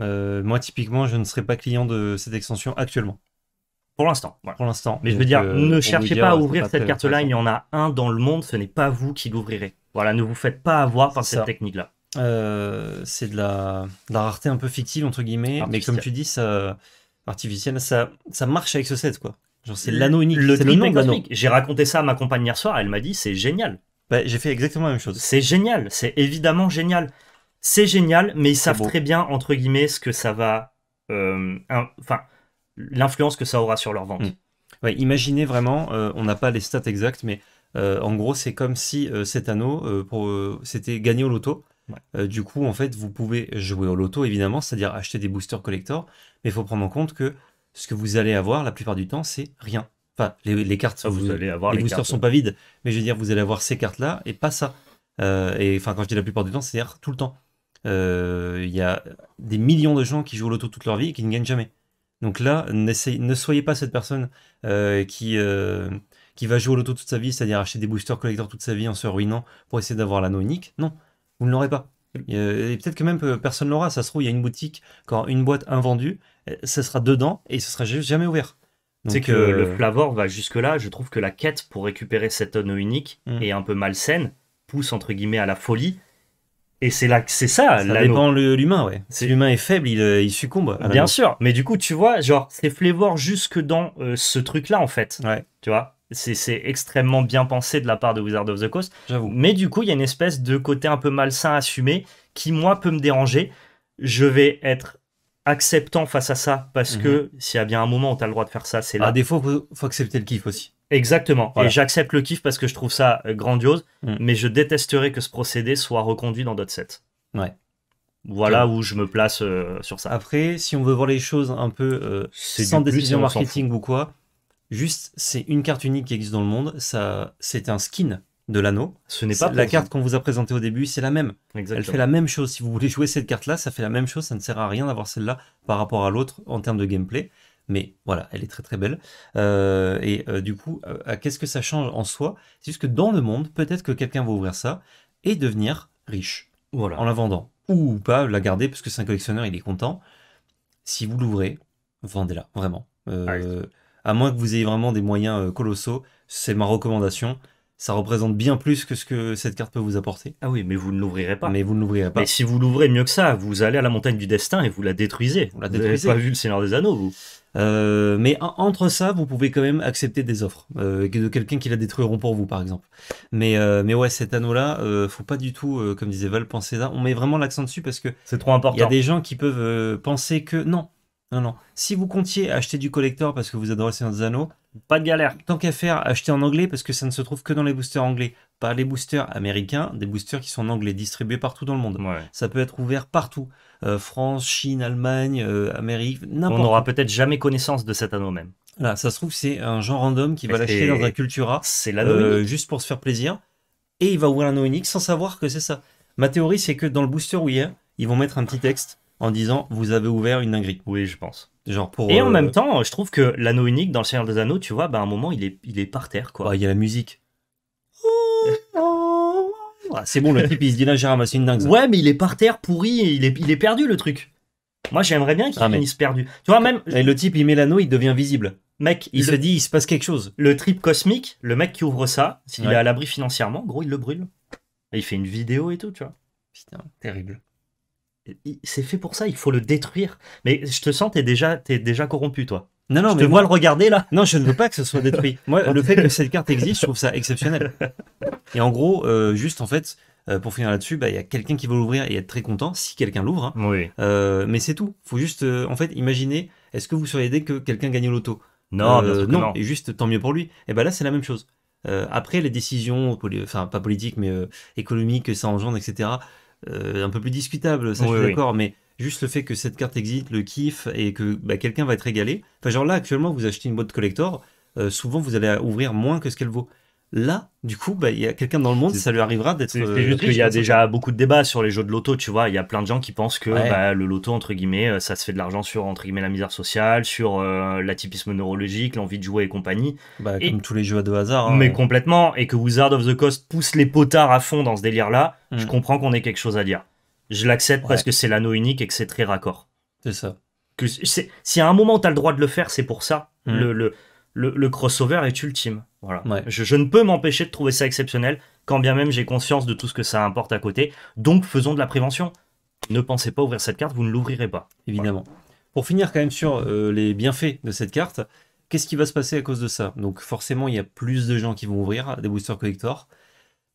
Euh, moi, typiquement, je ne serais pas client de cette extension actuellement. Pour l'instant. Pour l'instant. Mais je veux dire, euh, ne cherchez pas à ouvrir cette carte-là. Il y en a un dans le monde. Ce n'est pas vous qui l'ouvrirez. Voilà, ne vous faites pas avoir par cette technique-là. Euh, c'est de la, la, rareté un peu fictive entre guillemets, mais comme tu dis, ça artificielle, ça, ça marche avec ce set quoi. c'est l'anneau unique. Le, le J'ai raconté ça à ma compagne hier soir. Elle m'a dit c'est génial. Bah, j'ai fait exactement la même chose. C'est génial. C'est évidemment génial. C'est génial, mais ils savent très bien entre guillemets ce que ça va. Euh, enfin, l'influence que ça aura sur leur vente. Mm. imaginez vraiment, euh, on n'a pas les stats exactes, mais euh, en gros, c'est comme si euh, cet anneau, c'était gagné au loto. du coup, en fait, vous pouvez jouer au loto, évidemment, c'est-à-dire acheter des boosters collector, mais il faut prendre en compte que ce que vous allez avoir la plupart du temps, c'est rien. Enfin, les, cartes, vous, allez avoir les, boosters sont pas vides, mais je veux dire, vous allez avoir ces cartes-là et pas ça. et enfin, quand je dis la plupart du temps, c'est-à-dire tout le temps. Il y a des millions de gens qui jouent au loto toute leur vie et qui ne gagnent jamais. Donc là, ne soyez pas cette personne euh, qui, euh, qui va jouer au loto toute sa vie, c'est-à-dire acheter des boosters collecteurs toute sa vie en se ruinant pour essayer d'avoir l'anneau unique. Non, vous ne l'aurez pas. Euh, et, peut-être que même personne ne l'aura. Ça se trouve, il y a une boutique, quand une boîte invendue, ça sera dedans et ce sera jamais ouvert. C'est que le Flavor va jusque-là. Je trouve que la quête pour récupérer cet anneau unique mm. est un peu malsaine, pousse entre guillemets à la folie et c'est là, c'est ça. Ça dépend l'humain, ouais. Si l'humain est faible, il, euh, succombe. Bien sûr. Mais du coup, tu vois, genre, c'est flévor jusque dans euh, ce truc-là, en fait. Ouais. Tu vois c'est extrêmement bien pensé de la part de Wizard of the Coast. J'avoue. Mais du coup, il y a une espèce de côté un peu malsain assumé qui, moi, peut me déranger. Je vais être acceptant face à ça parce mhm. que s'il y a bien un moment où tu as le droit de faire ça, c'est là. À défaut, il faut accepter le kiff aussi. Exactement. Et j'accepte le kiff parce que je trouve ça euh, grandiose, mm. mais je détesterais que ce procédé soit reconduit dans d'autres sets. Ouais. Voilà où je me place euh, sur ça. Après, si on veut voir les choses un peu euh, sans décision marketing ou quoi, juste c'est une carte unique qui existe dans le monde. Ça, c'est un skin de l'anneau. Ce n'est pas la carte qu'on vous a présentée au début, c'est la même. Elle fait la même chose. Si vous voulez jouer cette carte-là, ça fait la même chose. Ça ne sert à rien d'avoir celle-là par rapport à l'autre en termes de gameplay mais voilà, elle est très très belle. Euh, et euh, du coup, euh, qu'est-ce que ça change en soi C'est juste que dans le monde, peut-être que quelqu'un va ouvrir ça et devenir riche voilà. en la vendant. Ou pas la garder, parce que c'est un collectionneur, il est content. Si vous l'ouvrez, vendez-la, vraiment. Ah à moins que vous ayez vraiment des moyens colossaux, c'est ma recommandation ça représente bien plus que ce que cette carte peut vous apporter. Ah oui, mais vous ne l'ouvrirez pas. Mais vous ne l'ouvrirez pas. Mais si vous l'ouvrez mieux que ça, vous allez à la montagne du destin et vous la détruisez. Vous, la détruisez. vous n'avez pas vu le Seigneur des Anneaux, vous. Euh, mais entre ça, vous pouvez quand même accepter des offres euh, de quelqu'un qui la détruiront pour vous, par exemple. Mais, euh, mais ouais, cet anneau-là, faut pas du tout, comme disait Val, penser ça. On met vraiment l'accent dessus parce que c'est trop important. Il y a des gens qui peuvent penser que non, non, non. Si vous comptiez acheter du collector parce que vous adorez ces Anneaux, pas de galère. Tant qu'à faire, acheter en anglais parce que ça ne se trouve que dans les boosters anglais pas les boosters américains, des boosters qui sont en anglais, distribués partout dans le monde. Ça peut être ouvert partout. Euh, France, Chine, Allemagne, euh, Amérique, n'importe On n'aura peut-être jamais connaissance de cet anneau même. Là, ça se trouve, c'est un genre random qui va l'acheter dans un Cultura, c'est euh, unique. juste pour se faire plaisir, et il va ouvrir l'anneau unique sans savoir que c'est ça. Ma théorie, c'est que dans le booster où il ils vont mettre un petit texte en disant « vous avez ouvert une dinguerie ». Oui, je pense. Genre pour, et en même temps, je trouve que l'anneau unique dans le Seigneur des Anneaux, tu vois, bah, à un moment, il est, il est par terre. quoi. Bah, il y a la musique. Ah, c'est bon, le type il se dit là j'ai ramassé une dingue. Ouais, mais il est par terre, pourri, il est, est perdu le truc. Moi j'aimerais bien qu'il ah, finisse perdu. Tu vois, même, le type, il met l'anneau, il devient visible. mec, Il se dit, il se passe quelque chose. le trip cosmique, le mec qui ouvre ça, s'il est à l'abri financièrement, gros, il le brûle. il fait une vidéo et tout, tu vois. Putain, terrible. C'est fait pour ça, il faut le détruire. Mais je te sens, t'es déjà, t'es déjà corrompu, toi. Non, non, je mais moi le regarder là. Non, je ne veux pas que ce soit détruit. moi, le fait que cette carte existe, je trouve ça exceptionnel. Et en gros, euh, juste en fait, euh, pour finir là-dessus, bah, il y a quelqu'un qui va l'ouvrir et être très content si quelqu'un l'ouvre. Hein. Oui. Euh, mais c'est tout. Faut juste, en fait, imaginer. Est-ce que vous seriez dès que quelqu'un gagne l'auto Non, bien sûr que non. Et juste, tant mieux pour lui. Et bien bah, là, c'est la même chose. après, les décisions, enfin pas politiques, mais économiques, que ça engendre, etc. un peu plus discutable, ça je suis d'accord, mais juste le fait que cette carte existe, le kiff et que bah, quelqu'un va être régalé. Enfin, genre là, actuellement, vous achetez une boîte collector, euh, souvent vous allez ouvrir moins que ce qu'elle vaut. Là, du coup, bah, il y a quelqu'un dans le monde, ça lui arrivera d'être. C'est euh, il y a déjà beaucoup de débats sur les jeux de loto, tu vois. Il y a plein de gens qui pensent que bah, le loto, entre guillemets, euh, ça se fait de l'argent sur, entre guillemets, la misère sociale, sur l'atypisme neurologique, l'envie de jouer et compagnie. Comme tous les jeux à deux hein. mais complètement. Et que Wizard of the Coast pousse les potards à fond dans ce délire-là, je mm. comprends qu'on ait quelque chose à dire. Je l'accepte parce que c'est l'anneau unique et que c'est très raccord. C'est ça. Que si à un moment tu as le droit de le faire, c'est pour ça. Mm. Le, le, crossover est ultime. Voilà. Je, ne peux m'empêcher de trouver ça exceptionnel, quand bien même j'ai conscience de tout ce que ça importe à côté. Donc faisons de la prévention. Ne pensez pas ouvrir cette carte, vous ne l'ouvrirez pas. Évidemment. Pour finir quand même sur euh, les bienfaits de cette carte, qu'est-ce qui va se passer à cause de ça Donc forcément, il y a plus de gens qui vont ouvrir des boosters collector.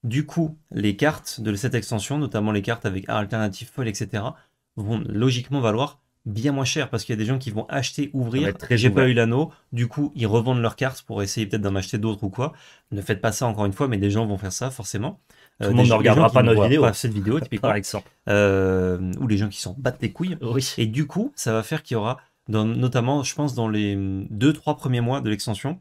Du coup, les cartes de cette extension, notamment les cartes avec alternative, alternatif, etc., vont logiquement valoir bien moins cher parce qu'il y a des gens qui vont acheter, ouvrir, j'ai pas eu l'anneau, du coup ils revendent leurs cartes pour essayer peut-être d'en acheter d'autres ou quoi. Ne faites pas ça encore une fois, mais des gens vont faire ça forcément. Tout euh, le monde ne regardera pas notre vidéo. Pas cette vidéo, typiquement. Par exemple. Euh, ou les gens qui s'en battent les couilles. Et du coup, ça va faire qu'il y aura, dans, notamment, je pense, dans les 2-3 premiers mois de l'extension,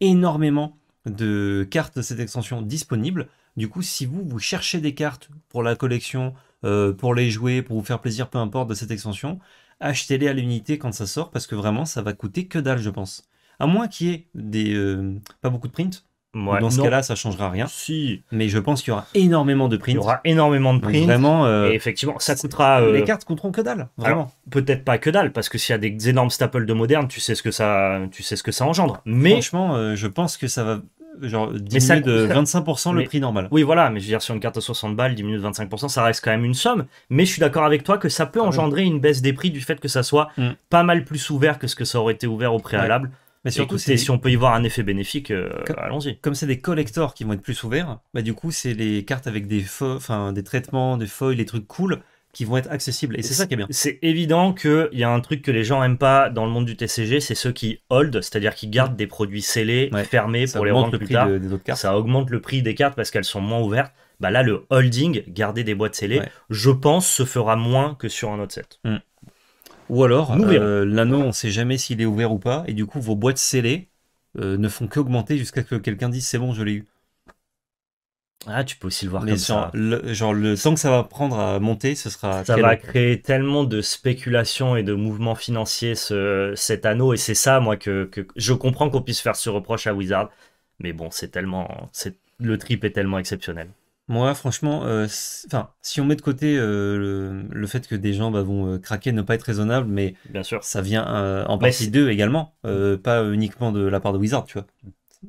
énormément de cartes de cette extension disponibles. Du coup, si vous, vous cherchez des cartes pour la collection, euh, pour les jouer, pour vous faire plaisir, peu importe, de cette extension, achetez-les à l'unité quand ça sort, parce que vraiment, ça va coûter que dalle, je pense. À moins qu'il y ait des, euh, pas beaucoup de prints. dans ce cas-là, ça changera rien. Si. Mais je pense qu'il y aura énormément de prints. Il y aura énormément de prints. Vraiment. Euh, effectivement, ça coûtera. Les cartes coûteront que dalle. Vraiment. Peut-être pas que dalle, parce que s'il y a des énormes staples de modernes, tu sais ce que ça, tu sais ce que ça engendre. Mais franchement, je pense que ça va genre diminuer de 25% le prix normal. Oui, voilà, mais je veux dire, sur une carte à 60 balles, diminuer de 25%, ça reste quand même une somme. Mais je suis d'accord avec toi que ça peut ah engendrer une baisse des prix du fait que ça soit mm. pas mal plus ouvert que ce que ça aurait été ouvert au préalable. Mais surtout, si on peut y voir un effet bénéfique, euh, allons-y. Comme c'est des collectors qui vont être plus ouverts, bah du coup, c'est les cartes avec des, enfin, des traitements, des feuilles, des trucs cools qui vont être accessibles. Et c'est ça qui est bien. C'est évident qu'il y a un truc que les gens aiment pas dans le monde du TCG, c'est ceux qui hold, c'est-à-dire qui gardent mm. des produits scellés, fermés pour les vendre plus tard. Ça augmente le prix des cartes parce qu'elles sont moins ouvertes. Bah là, le holding, garder des boîtes scellées, je pense, se fera moins que sur un autre set. Mm. Ou alors, euh, l'anneau, on ne sait jamais s'il est ouvert ou pas, et du coup, vos boîtes scellées euh, ne font qu'augmenter jusqu'à ce que quelqu'un dise c'est bon, je l'ai eu. Ah, tu peux aussi le voir comme genre, ça. Le, genre, temps que ça va prendre à monter, ce sera. Ça va créer tellement de spéculation et de mouvements financiers ce, cet anneau, et c'est ça, moi, que, je comprends qu'on puisse faire ce reproche à Wizard. Mais bon, c'est tellement. Le trip est tellement exceptionnel. Moi, franchement, euh, si on met de côté euh, le, fait que des gens bah, vont euh, craquer, ne pas être raisonnable, mais Bien sûr. ça vient en partie d'eux également, pas uniquement de la part de Wizard, tu vois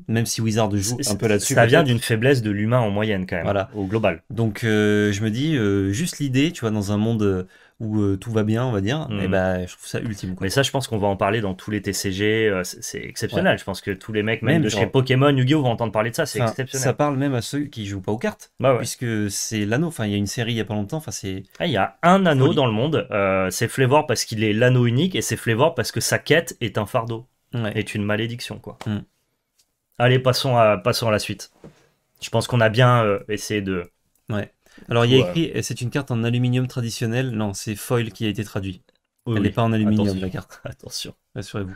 même si Wizard joue un peu là-dessus. Ça vient d'une faiblesse de l'humain en moyenne, quand même, voilà. au global. Donc, euh, je me dis, euh, juste l'idée, tu vois, dans un monde euh, où tout va bien, on va dire, mm. eh ben, je trouve ça ultime. Mais ça, je pense qu'on va en parler dans tous les TCG, c'est exceptionnel. Je pense que tous les mecs, même, de chez Pokémon, Yu-Gi-Oh! vont entendre parler de ça, c'est exceptionnel. Ça parle même à ceux qui jouent pas aux cartes, bah puisque c'est l'anneau. Enfin, il y a une série il y a pas longtemps. Enfin, c'est. Ah, il y a un anneau dans le monde. c'est Flavor, parce qu'il est l'anneau unique, et c'est Flavor parce que sa quête est un fardeau, est une malédiction, quoi. Mm. Allez, passons à, passons à la suite. Je pense qu'on a bien euh, essayé de. Ouais. Alors, il y a écrit c'est une carte en aluminium traditionnel. Non, c'est foil qui a été traduit. Elle n'est pas en aluminium, la carte. Attention. Rassurez-vous.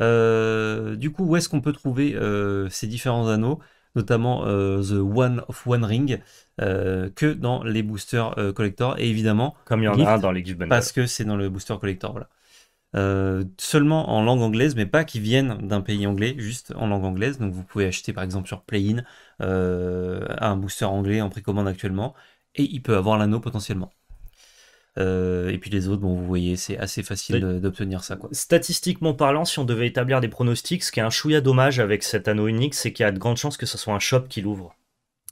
Euh, du coup, où est-ce qu'on peut trouver euh, ces différents anneaux, notamment The One of One Ring, que dans les boosters collector et évidemment. Comme il y en a dans les Gift Parce que c'est dans le booster collector, voilà. Euh, seulement en langue anglaise, mais pas qui viennent d'un pays anglais, juste en langue anglaise. Donc vous pouvez acheter par exemple sur Play-In euh, un booster anglais en précommande actuellement, et il peut avoir l'anneau potentiellement. Euh, et puis les autres, bon, vous voyez, c'est assez facile d'obtenir ça. Quoi. Statistiquement parlant, si on devait établir des pronostics, ce qui est un chouïa dommage avec cet anneau unique, c'est qu'il y a de grandes chances que ce soit un shop qui l'ouvre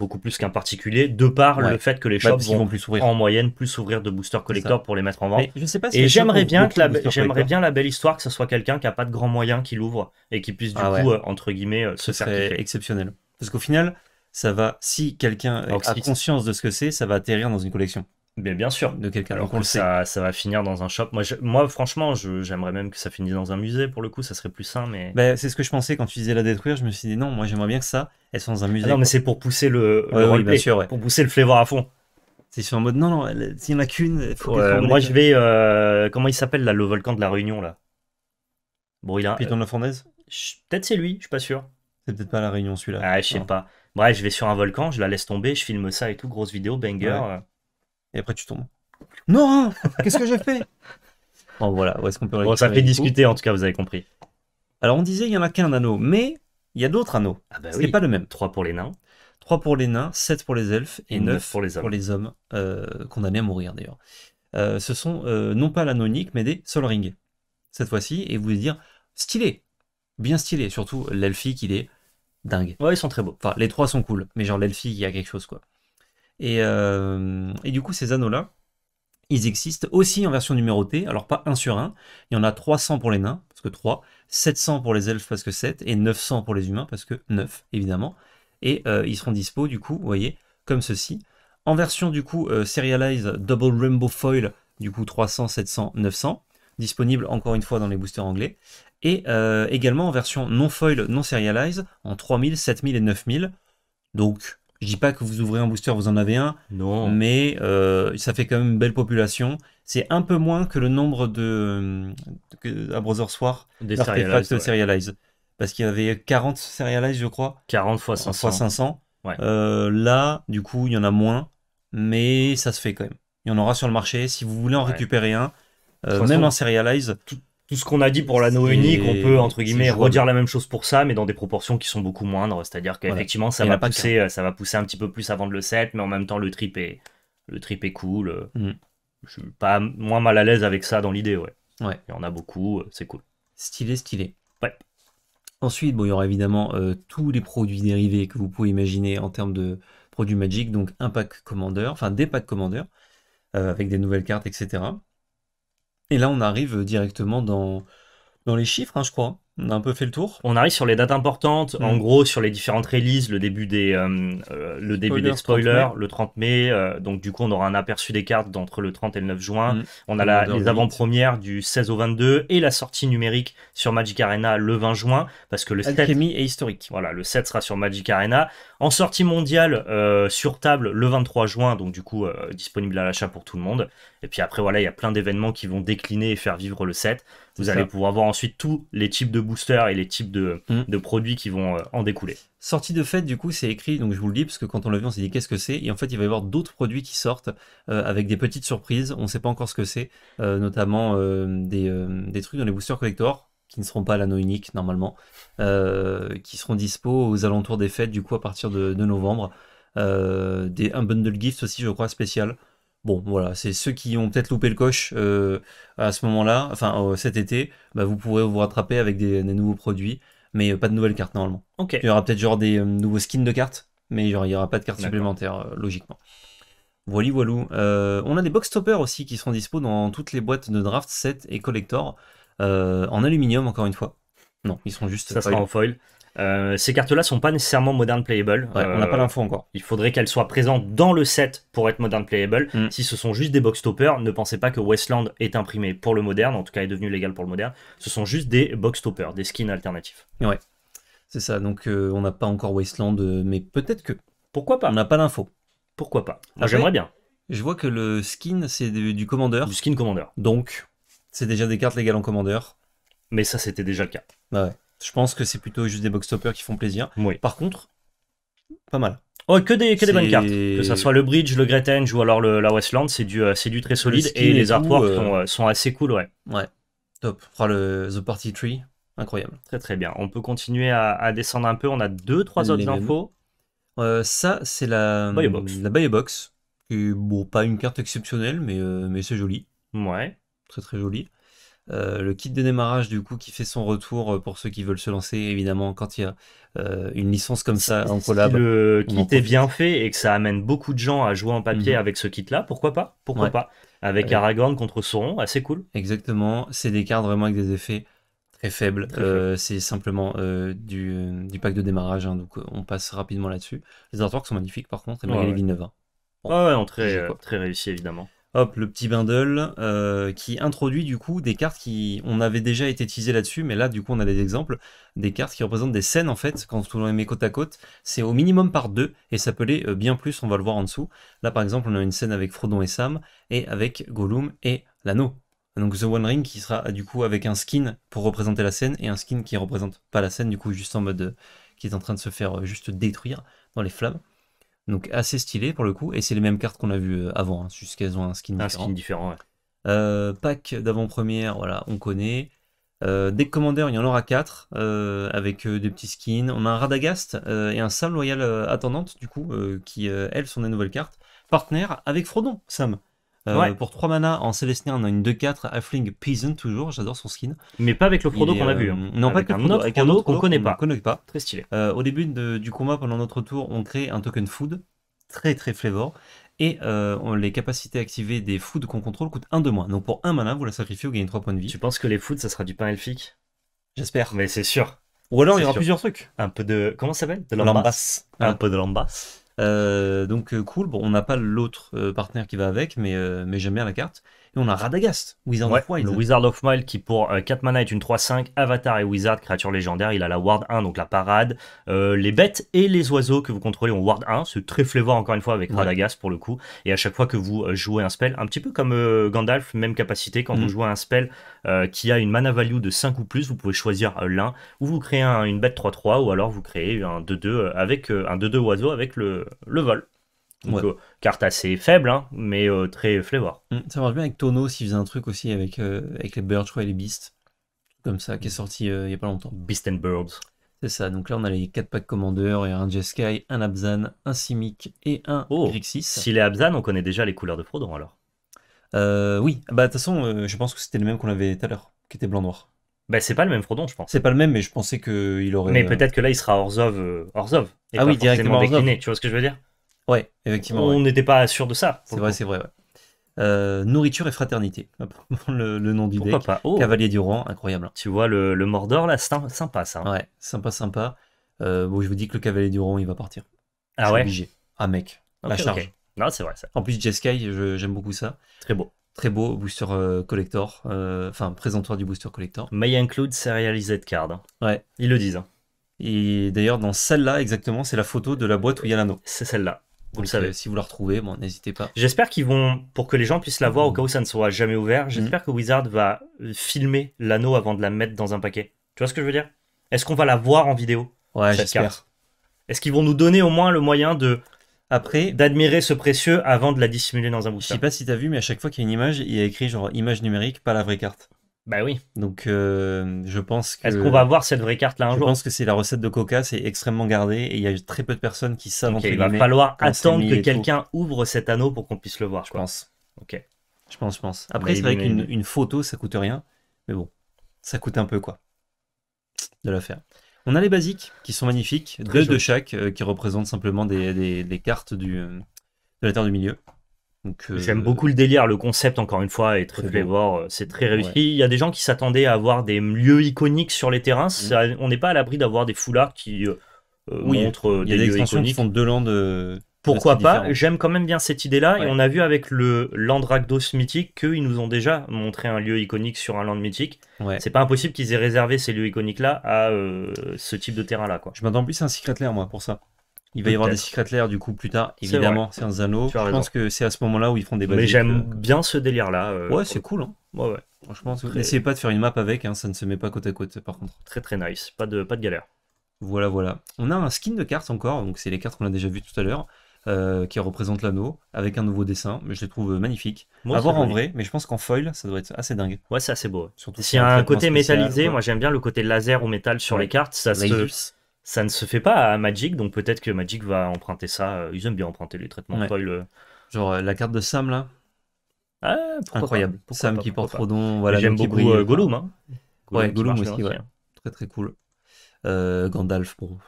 beaucoup plus qu'un particulier, de par le fait que les bah, shops vont, plus ouvrir. en moyenne plus ouvrir de boosters collector pour les mettre en vente. je sais pas si et j'aimerais bien que la, j'aimerais bien la belle histoire que ce soit quelqu'un qui a pas de grands moyens qui l'ouvre et qui puisse du ah coup euh, entre guillemets euh, ce se faire exceptionnel. Parce qu'au final, ça va si quelqu'un a conscience de ce que c'est, ça va atterrir dans une collection. Mais bien sûr. De quelqu'un. Alors ça, ça va finir dans un shop. Moi, moi franchement, j'aimerais même que ça finisse dans un musée. Pour le coup, ça serait plus sain. Mais bah, c'est ce que je pensais quand tu disais la détruire. Je me suis dit non. Moi, j'aimerais bien que ça, elle soit dans un musée. Ah non, mais c'est pour pousser le, pour pousser le à fond. C'est sur un mode non, non. il n'y en a qu'une, faut. moi, je vais. Euh, comment il s'appelle là, le volcan de la Réunion là. Bon, il a. Python de la Fournaise. Euh, peut-être c'est lui. Je suis pas sûr. C'est peut-être pas la Réunion celui-là. Ah, je sais pas. Bref, je vais sur un volcan, je la laisse tomber, je filme ça et tout, grosse vidéo, banger. Euh et après tu tombes. Non, hein, qu'est-ce que j'ai fait Bon, voilà, où est-ce qu'on peut bon, ça fait discuter, en tout cas, vous avez compris. Alors, on disait, il n'y en a qu'un anneau, mais il y a d'autres anneaux. Ah bah pas le même. 3 pour les nains. 3 pour les nains, 7 pour les elfes et, 9, pour les hommes, euh, condamnés à mourir d'ailleurs. Euh, ce sont euh, non pas l'anonique, mais des Sol Ring, cette fois-ci, et vous dire stylé, bien stylé, surtout l'elfique, il est dingue. Ouais, ils sont très beaux. Enfin, les trois sont cool, mais genre l'elfique, il y a quelque chose quoi. Euh, et, du coup, ces anneaux-là, ils existent aussi en version numérotée, alors pas 1 sur 1, il y en a 300 pour les nains, parce que 3, 700 pour les elfes parce que 7, et 900 pour les humains parce que 9, évidemment. Et euh, ils seront dispo, du coup, vous voyez, comme ceci. En version, du coup, euh, Serialize Double Rainbow Foil, du coup 300, 700, 900, disponible encore une fois dans les boosters anglais. Et également en version non foil, non serialize, en 3000, 7000 et 9000. Donc je dis pas que vous ouvrez un booster, vous en avez un. Non. Mais euh, ça fait quand même une belle population. C'est un peu moins que le nombre de. à Brother Soir, Des ouais. Parce qu'il y avait 40 serialized, je crois. 40 fois 500. 500. Euh, là, du coup, il y en a moins. Mais ça se fait quand même. Il y en aura sur le marché. Si vous voulez en récupérer un, euh, même en serialized tout ce qu'on a dit pour l'anneau unique, on peut entre guillemets redire la même chose pour ça, mais dans des proportions qui sont beaucoup moindres. C'est-à-dire qu'effectivement, ça, va pousser, ça va pousser un petit peu plus avant de le set, mais en même temps, le trip est, le est cool. Mm. Je suis pas moins mal à l'aise avec ça dans l'idée, ouais. ouais. Il y en a beaucoup, euh, c'est cool. Stylé, stylé. Ouais. Ensuite, bon, il y aura évidemment euh, tous les produits dérivés que vous pouvez imaginer en termes de produits Magic, donc un pack Commander, enfin des packs Commander, euh, avec des nouvelles cartes, etc. Et là, on arrive directement dans, dans les chiffres, hein, je crois. On a un peu fait le tour. On arrive sur les dates importantes, en mm. gros sur les différentes releases, le début des, euh, euh, le début spoilers, des spoilers, le 30 mai. Euh, donc du coup, on aura un aperçu des cartes d'entre le 30 et le 9 juin. Mm. On a les avant-premières du 16 au 22 et la sortie numérique sur Magic Arena le 20 juin parce que le set est historique. Voilà, le 7 sera sur Magic Arena. En sortie mondiale sur table le 23 juin, donc du coup disponible à l'achat pour tout le monde. Et puis après voilà, il y a plein d'événements qui vont décliner et faire vivre le set, vous allez pouvoir voir ensuite tous les types de boosters et les types de, mmh. produits qui vont euh, en découler. Sortie de fête, du coup, c'est écrit, donc je vous le dis, parce que quand on l'a vu, on s'est dit qu'est-ce que c'est. Et en fait, il va y avoir d'autres produits qui sortent euh, avec des petites surprises. On ne sait pas encore ce que c'est, euh, notamment des, trucs dans les boosters collector qui ne seront pas à l'anneau unique normalement, qui seront dispo aux alentours des fêtes, du coup, à partir de, de novembre. des, un bundle gift aussi, je crois, spécial. Bon, voilà, c'est ceux qui ont peut-être loupé le coche euh, à ce moment-là, enfin cet été, bah, vous pourrez vous rattraper avec des, nouveaux produits, mais euh, pas de nouvelles cartes normalement. Ok. Il y aura peut-être genre des euh, nouveaux skins de cartes, mais genre, il n'y aura pas de cartes supplémentaires, logiquement. Voilà, voilou. on a des box toppers aussi qui seront dispo dans toutes les boîtes de draft, set et collector, en aluminium encore une fois. Non, ils sont juste. Ça sera en foil. Euh, ces cartes-là sont pas nécessairement modern playable. on n'a pas euh, l'info encore. Il faudrait qu'elles soient présentes dans le set pour être modern playable. Mm. Si ce sont juste des box toppers, ne pensez pas que Westland est imprimé pour le moderne, en tout cas est devenu légal pour le moderne. Ce sont juste des box toppers, des skins alternatifs. Ouais, c'est ça. Donc euh, on n'a pas encore Westland, mais peut-être que. Pourquoi pas On n'a pas l'info Pourquoi pas J'aimerais bien. Je vois que le skin, c'est du, Commander Du skin commandeur. Donc, c'est déjà des cartes légales en commandeur. Mais ça, c'était déjà le cas. Bah ouais. Je pense que c'est plutôt juste des box stoppers qui font plaisir. Par contre, pas mal. Oh, que des, bonnes cartes. Que ce soit le Bridge, le Gretenge ou alors le, la Westland, c'est du, euh, très solide. et les artworks euh, euh, sont, assez cool, ouais. Ouais, top. Enfin, le The Party Tree, incroyable. Très très bien. On peut continuer à, descendre un peu. On a deux, trois autres infos. ça, c'est la Biobox. La box bon, pas une carte exceptionnelle, mais, mais c'est joli. Ouais. Très très joli. Euh, le kit de démarrage du coup qui fait son retour euh, pour ceux qui veulent se lancer évidemment quand il y a euh, une licence comme ça en collab. Si le kit est bien fait et que ça amène beaucoup de gens à jouer en papier mhm. avec ce kit là, pourquoi pas Pourquoi pas Avec Aragorn contre Sauron, assez ah, cool. Exactement, c'est des cartes vraiment avec des effets très faibles, c'est simplement du, pack de démarrage, hein, donc on passe rapidement là-dessus. Les artworks sont magnifiques par contre, et Magali Villeneuve. ouais, hein. très, très réussi évidemment. Hop, le petit bundle euh, qui introduit du coup des cartes qui, on avait déjà été teasé là-dessus, mais là du coup on a des exemples, des cartes qui représentent des scènes en fait, quand on les met côte à côte, c'est au minimum par deux, et ça peut aller euh, bien plus, on va le voir en dessous. Là par exemple on a une scène avec Frodon et Sam, et avec Gollum et l'anneau. Donc The One Ring qui sera du coup avec un skin pour représenter la scène, et un skin qui représente pas la scène, du coup juste en mode, euh, qui est en train de se faire juste détruire dans les flammes. Donc assez stylé pour le coup, et c'est les mêmes cartes qu'on a vues euh, avant, hein, juste qu'elles ont un skin un différent. Skin différent euh, pack d'avant-première, voilà, on connaît. Euh, deck commander, il y en aura 4 euh, avec des petits skins. On a un Radagast et un Sam Loyal attendante, du coup, qui, elles, sont des nouvelles cartes. Partenaire avec Frodon, Sam. Euh, pour 3 mana, en Célestinien, on a une 2-4, affling Peasant toujours, j'adore son skin. Mais pas avec le Frodo qu'on a vu. Hein. Euh, non, pas avec un, autre, qu'on connaît, connaît pas. Très stylé. Euh, au début du combat, pendant notre tour, on crée un token food, très très flavor. Et les capacités activées des foods qu'on contrôle coûtent 1 de moins. Donc pour 1 mana, vous la sacrifiez, vous gagnez 3 points de vie. Tu penses que les foods, ça sera du pain elfique J'espère. Mais c'est sûr. Ou alors il y aura plusieurs trucs. Un peu de. Comment ça s'appelle De l'ambasse. Un peu de l'ambasse. Euh, donc euh, cool, bon, on n'a pas l'autre euh, partenaire qui va avec, mais, mais j'aime bien la carte on a Radagast, Wizard of Wild. Le Wizard of Wild qui pour 4 euh, mana est une 3-5, Avatar et Wizard, créature légendaire, il a la Ward 1, donc la parade. Euh, les bêtes et les oiseaux que vous contrôlez ont Ward 1, c'est très flavor encore une fois avec Radagast pour le coup. Et à chaque fois que vous euh, jouez un spell, un petit peu comme Gandalf, même capacité, quand mm. vous jouez un spell qui a une mana value de 5 ou plus, vous pouvez choisir l'un, ou vous créez une bête 3-3, ou alors vous créez un 2-2 avec un 2-2 oiseau avec le, le vol. Euh, carte assez faible, hein, mais euh, très flavor. Hum, ça marche bien avec Tono s'il faisait un truc aussi avec, euh, avec les Birds et les Beasts, comme ça, qui est hum. sorti il n'y a pas longtemps. Beast and Birds. C'est ça, donc là on a les 4 packs commandeurs et un Jeskai, un Abzan, un Simic et un oh, Grixis. S'il est Abzan, on connaît déjà les couleurs de Frodon alors Oui, ah, bah de toute façon, je pense que c'était le même qu'on avait tout à l'heure, qui était blanc-noir. Bah, c'est pas le même Frodon, je pense. C'est pas le même, mais je pensais qu'il aurait. Mais peut-être que là, il sera Orzov. Orzov. Et ah pas oui, directement décliné, tu vois ce que je veux dire Ouais, effectivement. On n'était pas sûr de ça. C'est vrai, c'est vrai. Euh, nourriture et fraternité, le, nom du Pourquoi oh. Cavalier du rang, incroyable. Tu vois le, le Mordor là, sympa ça. Hein. Ouais, sympa, sympa. Euh, bon, je vous dis que le Cavalier du rang, il va partir. Ah ouais. Ah mec, la charge. Non, c'est vrai ça. En plus, Jeskai, j'aime beaucoup ça. Très beau. Très beau booster euh, collector, enfin présentoir du booster collector. May include serialized card. Hein. Ouais. Ils le disent. Hein. Et d'ailleurs, dans celle-là exactement, c'est la photo de la boîte où il y a l'anneau. C'est celle-là. Vous savez. si vous la retrouvez, bon, n'hésitez pas. J'espère qu'ils vont, pour que les gens puissent la voir au mhm. cas où ça ne sera jamais ouvert, j'espère mhm. que Wizard va euh, filmer l'anneau avant de la mettre dans un paquet. Tu vois ce que je veux dire Est-ce qu'on va la voir en vidéo Ouais, j'espère. Est-ce qu'ils vont nous donner au moins le moyen de après d'admirer ce précieux avant de la dissimuler dans un bouquin Je sais pas si t'as vu, mais à chaque fois qu'il y a une image, il y a écrit genre image numérique, pas la vraie carte. Bah oui. Donc euh, je pense que. Est-ce qu'on va voir cette vraie carte là un je jour Je pense que c'est la recette de Coca, c'est extrêmement gardé et il y a très peu de personnes qui savent. Okay, il va falloir attendre que quelqu'un ouvre cet anneau pour qu'on puisse le voir. Je pense. Ok. Je pense, je pense. Après, c'est vrai qu'une photo, ça coûte rien, mais bon, ça coûte un peu quoi de la faire. On a les basiques qui sont magnifiques, deux de chaque, euh, qui représentent simplement des, cartes du, euh, de la Terre du Milieu. Euh, j'aime beaucoup le délire, le concept encore une fois est très euh, c'est très réussi. Il y a des gens qui s'attendaient à avoir des lieux iconiques sur les terrains. Mm. on n'est pas à l'abri d'avoir des foulards qui euh, oui, montrent il y a des, lieux iconiques. Qui font deux landes. Pourquoi pas J'aime quand même bien cette idée-là. Et on a vu avec le Land ragdos mythique qu'ils nous ont déjà montré un lieu iconique sur un land mythique. C'est pas impossible qu'ils aient réservé ces lieux iconiques-là à ce type de terrain-là. Je m'attends plus à un Secret Lair, moi, pour ça. Il va y avoir des secrets Lair du coup plus tard, évidemment, c'est un Zano. Je pense que c'est à ce moment-là où ils font des Mais j'aime bien ce délire-là. Euh, ouais, c'est cool. Hein. Franchement, n'essayez pas de faire une map avec, hein, ça ne se met pas côte à côte par contre. Très très nice, pas de, pas de galère. Voilà, voilà. On a un skin de cartes encore, donc c'est les cartes qu'on a déjà vues tout à l'heure. Euh, qui représentent l'anneau avec un nouveau dessin. Mais je les trouve magnifiques. Moi, voir en vrai, mais je pense qu'en foil, ça doit être assez dingue. Ouais, c'est assez beau. Surtout y a un côté métallisé, moi j'aime bien le côté laser ou métal sur les cartes. Ça se... Ça ne se fait pas à Magic, donc peut-être que Magic va emprunter ça. Euh, ils aiment bien emprunter les traitements euh. Genre euh, la carte de Sam là. Ah, Incroyable. Sam qui porte Frodon. Voilà, J'aime beaucoup Gollum. Hein. ouais, Gollum aussi, ouais. Très très cool. Gandalf, bon.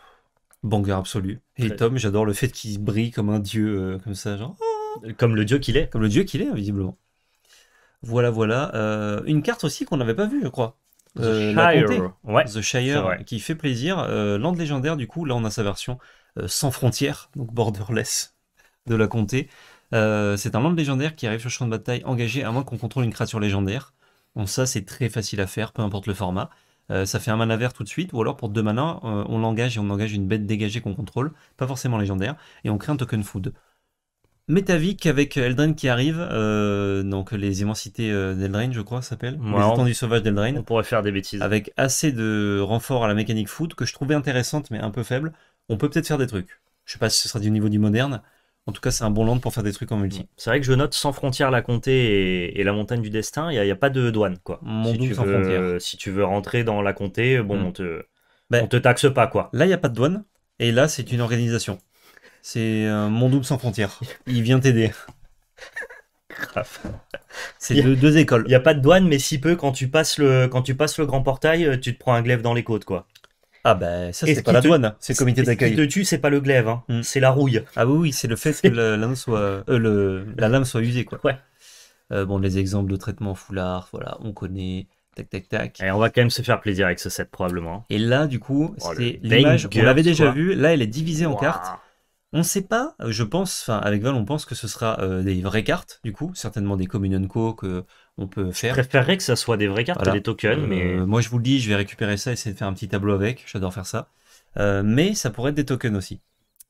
Banger absolu. Et Tom, j'adore le fait qu'il brille comme un dieu, comme ça, genre. Oh. Comme le dieu qu'il est. Comme le dieu qu'il est, visiblement. Voilà, voilà. une carte aussi qu'on n'avait pas vue, je crois. Euh, The Shire, qui fait plaisir. Euh, land légendaire, du coup, là on a sa version euh, sans frontières, donc borderless de la comté. c'est un land légendaire qui arrive sur le champ de bataille engagé à moins qu'on contrôle une créature légendaire. Bon, ça c'est très facile à faire, peu importe le format. ça fait un mana vert tout de suite, ou alors pour deux manas, on l'engage et on engage une bête dégagée qu'on contrôle, pas forcément légendaire, et on crée un token food. Métavic avec Eldraine qui arrive, euh, donc les immensités euh, d'Eldraine, je crois, s'appelle. Ouais, les étendues sauvages d'Eldraine. On pourrait faire des bêtises. Avec assez de renfort à la mécanique foot que je trouvais intéressante mais un peu faible. On peut peut-être faire des trucs. Je sais pas si ce sera du niveau du moderne. En tout cas, c'est un bon land pour faire des trucs en multi. C'est vrai que je note sans frontières la comté et, la montagne du destin. Il n'y a, pas de douane, quoi. si, tu veux, rentrer dans la comté, bon, mm. on, te, ben, te taxe pas, quoi. Là, il n'y a pas de douane. Et là, c'est une organisation. C'est euh, mon double sans frontières. Il vient t'aider. C'est deux, écoles. Il n'y a pas de douane, mais si peu, quand tu, passes le, quand tu passes le grand portail, euh, tu te prends un glaive dans les côtes, quoi. Ah ben, ça, c'est pas la douane, c'est le comité d'accueil. Ce qui te tue, c'est pas le glaive, hein. hmm. c'est la rouille. Ah oui, c'est le fait que la lame soit, euh, le, la lame soit usée, quoi. Ouais. bon, les exemples de traitement foulard, voilà, on connaît. Tac, tac, tac. Et on va quand même se faire plaisir avec ce set, probablement. Et là, du coup, oh, c'est l'image, on l'avait déjà vu. Là, elle est divisée en cartes. On ne sait pas, euh, je pense, enfin avec Val, on pense que ce sera euh, des vraies cartes, du coup, certainement des Communion Co que on peut faire. Je préférerais que ça soit des vraies cartes des tokens, mais. Euh, moi je vous le dis, je vais récupérer ça et essayer de faire un petit tableau avec, j'adore faire ça. mais ça pourrait être des tokens aussi.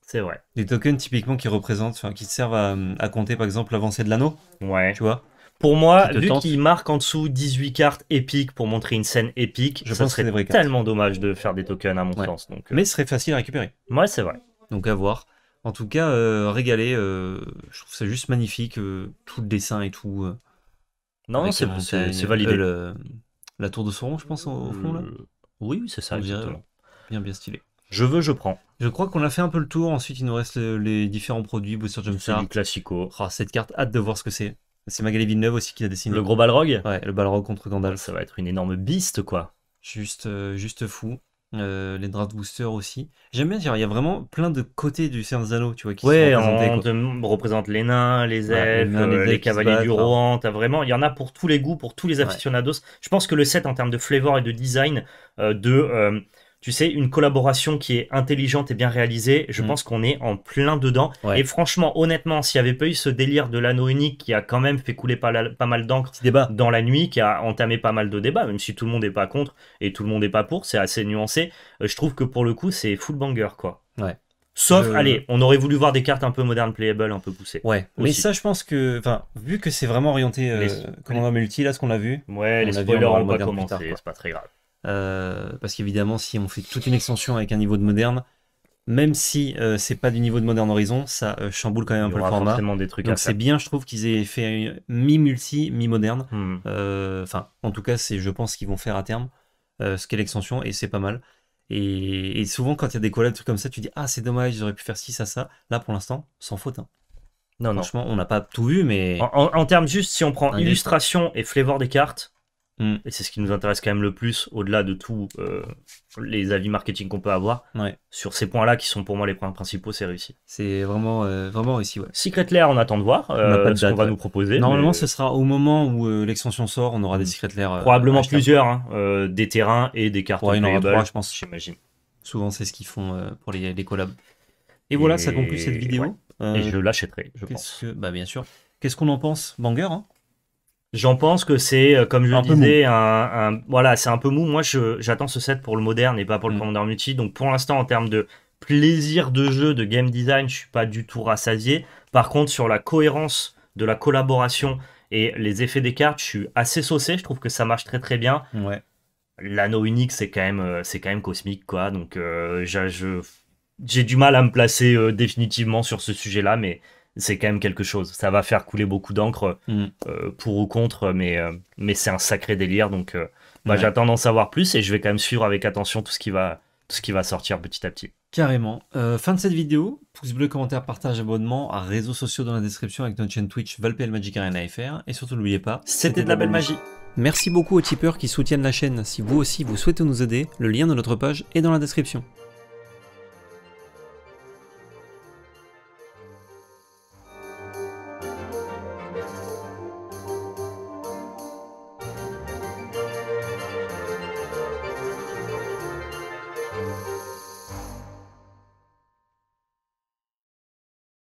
C'est vrai. Des tokens typiquement qui représentent, qui servent mm, à, compter par exemple l'avancée de l'anneau. Ouais. Tu vois pour moi, vu qu'il marque en dessous 18 cartes épiques pour montrer une scène épique, je ça pense serait tellement dommage de faire des tokens à mon sens. Donc, Mais ce serait facile à récupérer. Ouais, c'est vrai. Donc à voir. En tout cas, euh, régalé. Euh, je trouve ça juste magnifique, euh, tout le dessin et tout. Euh. Non, c'est c'est validé. la tour de Sauron, je pense, au, fond là. Oui, c'est ça, exactement. Bien, bien stylé. Je veux, je prends. Je crois qu'on a fait un peu le tour. Ensuite, il nous reste les différents produits. Booster C'est du classico. Oh, cette carte, hâte de voir ce que c'est. C'est Magali Villeneuve aussi qui l'a dessiné. Le gros balrog Ouais, le Balrog contre Gandalf. Ça va être une énorme biste, quoi. Juste, juste fou. Les euh, les draft boosters aussi. J'aime bien dire, il y a vraiment plein de côtés du Zalo, tu vois, qui ouais, sont on représente les nains, les elfes, les, euh, cavaliers du hein. Rohan, vraiment, il y en a pour tous les goûts, pour tous les aficionados. Je pense que le set en termes de flavor et de design, euh, de tu sais, une collaboration qui est intelligente et bien réalisée. Je mm. pense qu'on est en plein dedans. Et franchement, honnêtement, s'il n'y avait pas eu ce délire de l'anneau unique qui a quand même fait couler pas, pas mal d'encre dans la nuit, qui a entamé pas mal de débats, même si tout le monde n'est pas contre et tout le monde n'est pas pour, c'est assez nuancé. Euh, je trouve que pour le coup, c'est full banger, quoi. Ouais. Sauf, euh, allez, on aurait voulu voir des cartes un peu modernes, playable, un peu poussées. Ouais, mais ça, je pense que, enfin, vu que c'est vraiment orienté euh, comment on multi, là, ce qu'on a vu. Ouais, les spoilers n'ont pas commencé, c'est pas très grave. Euh, parce qu'évidemment, si on fait toute une extension avec un niveau de moderne, même si euh, c'est pas du niveau de moderne Horizon, ça euh, chamboule quand même un peu le format. Des trucs Donc c'est bien, je trouve qu'ils aient fait mi-multi, mi-moderne. Hmm. Enfin, en tout cas, c'est je pense qu'ils vont faire à terme ce qu'est l'extension et c'est pas mal. Et, souvent, quand il y a des collabs, trucs comme ça, tu dis ah c'est dommage, j'aurais pu faire ci, ça, ça. Là pour l'instant, sans faute. Hein. Non, Franchement, on n'a pas tout vu, mais en, termes juste, si on prend illustration et flavor des cartes, Mm. Et c'est ce qui nous intéresse quand même le plus, au-delà de tous euh, les avis marketing qu'on peut avoir. Sur ces points-là, qui sont pour moi les points principaux, c'est réussi. C'est vraiment, euh, vraiment réussi, ouais. Secret Lair, on attend de voir euh, ce qu'on va nous proposer. Normalement, ce sera au moment où l'extension sort, on aura des mm. Secret Lair. Probablement plusieurs, hein, des terrains et des cartes. Ouais, il je pense. J'imagine. Souvent, c'est ce qu'ils font pour les, collabs. Et, voilà, ça conclut cette vidéo. et je l'achèterai, je pense. Bah, bien sûr. Qu'est-ce qu'on en pense Banger, hein J'en pense que c'est, euh, comme je le disais, un, voilà, c'est un peu mou. Moi, j'attends ce set pour le moderne et pas pour le mmh. Commander Multi. Donc, pour l'instant, en termes de plaisir de jeu, de game design, je suis pas du tout rassasié. Par contre, sur la cohérence de la collaboration et les effets des cartes, je suis assez saucé. Je trouve que ça marche très très bien. L'anneau unique, c'est quand même, euh, c'est quand même cosmique, quoi. Donc, euh, j'ai du mal à me placer définitivement sur ce sujet-là, mais c'est quand même quelque chose. Ça va faire couler beaucoup d'encre mm. euh, pour ou contre, mais, euh, mais c'est un sacré délire. Donc, euh, bah, j'attends d'en savoir plus et je vais quand même suivre avec attention tout ce qui va, tout ce qui va sortir petit à petit. Carrément. fin de cette vidéo. Pouce bleu, commentaire, partage, abonnement à réseaux sociaux dans la description avec notre chaîne Twitch FR. Et surtout, n'oubliez pas, c'était de la belle magie. Merci beaucoup aux tipeurs qui soutiennent la chaîne. Si vous aussi vous souhaitez nous aider, le lien de notre page est dans la description.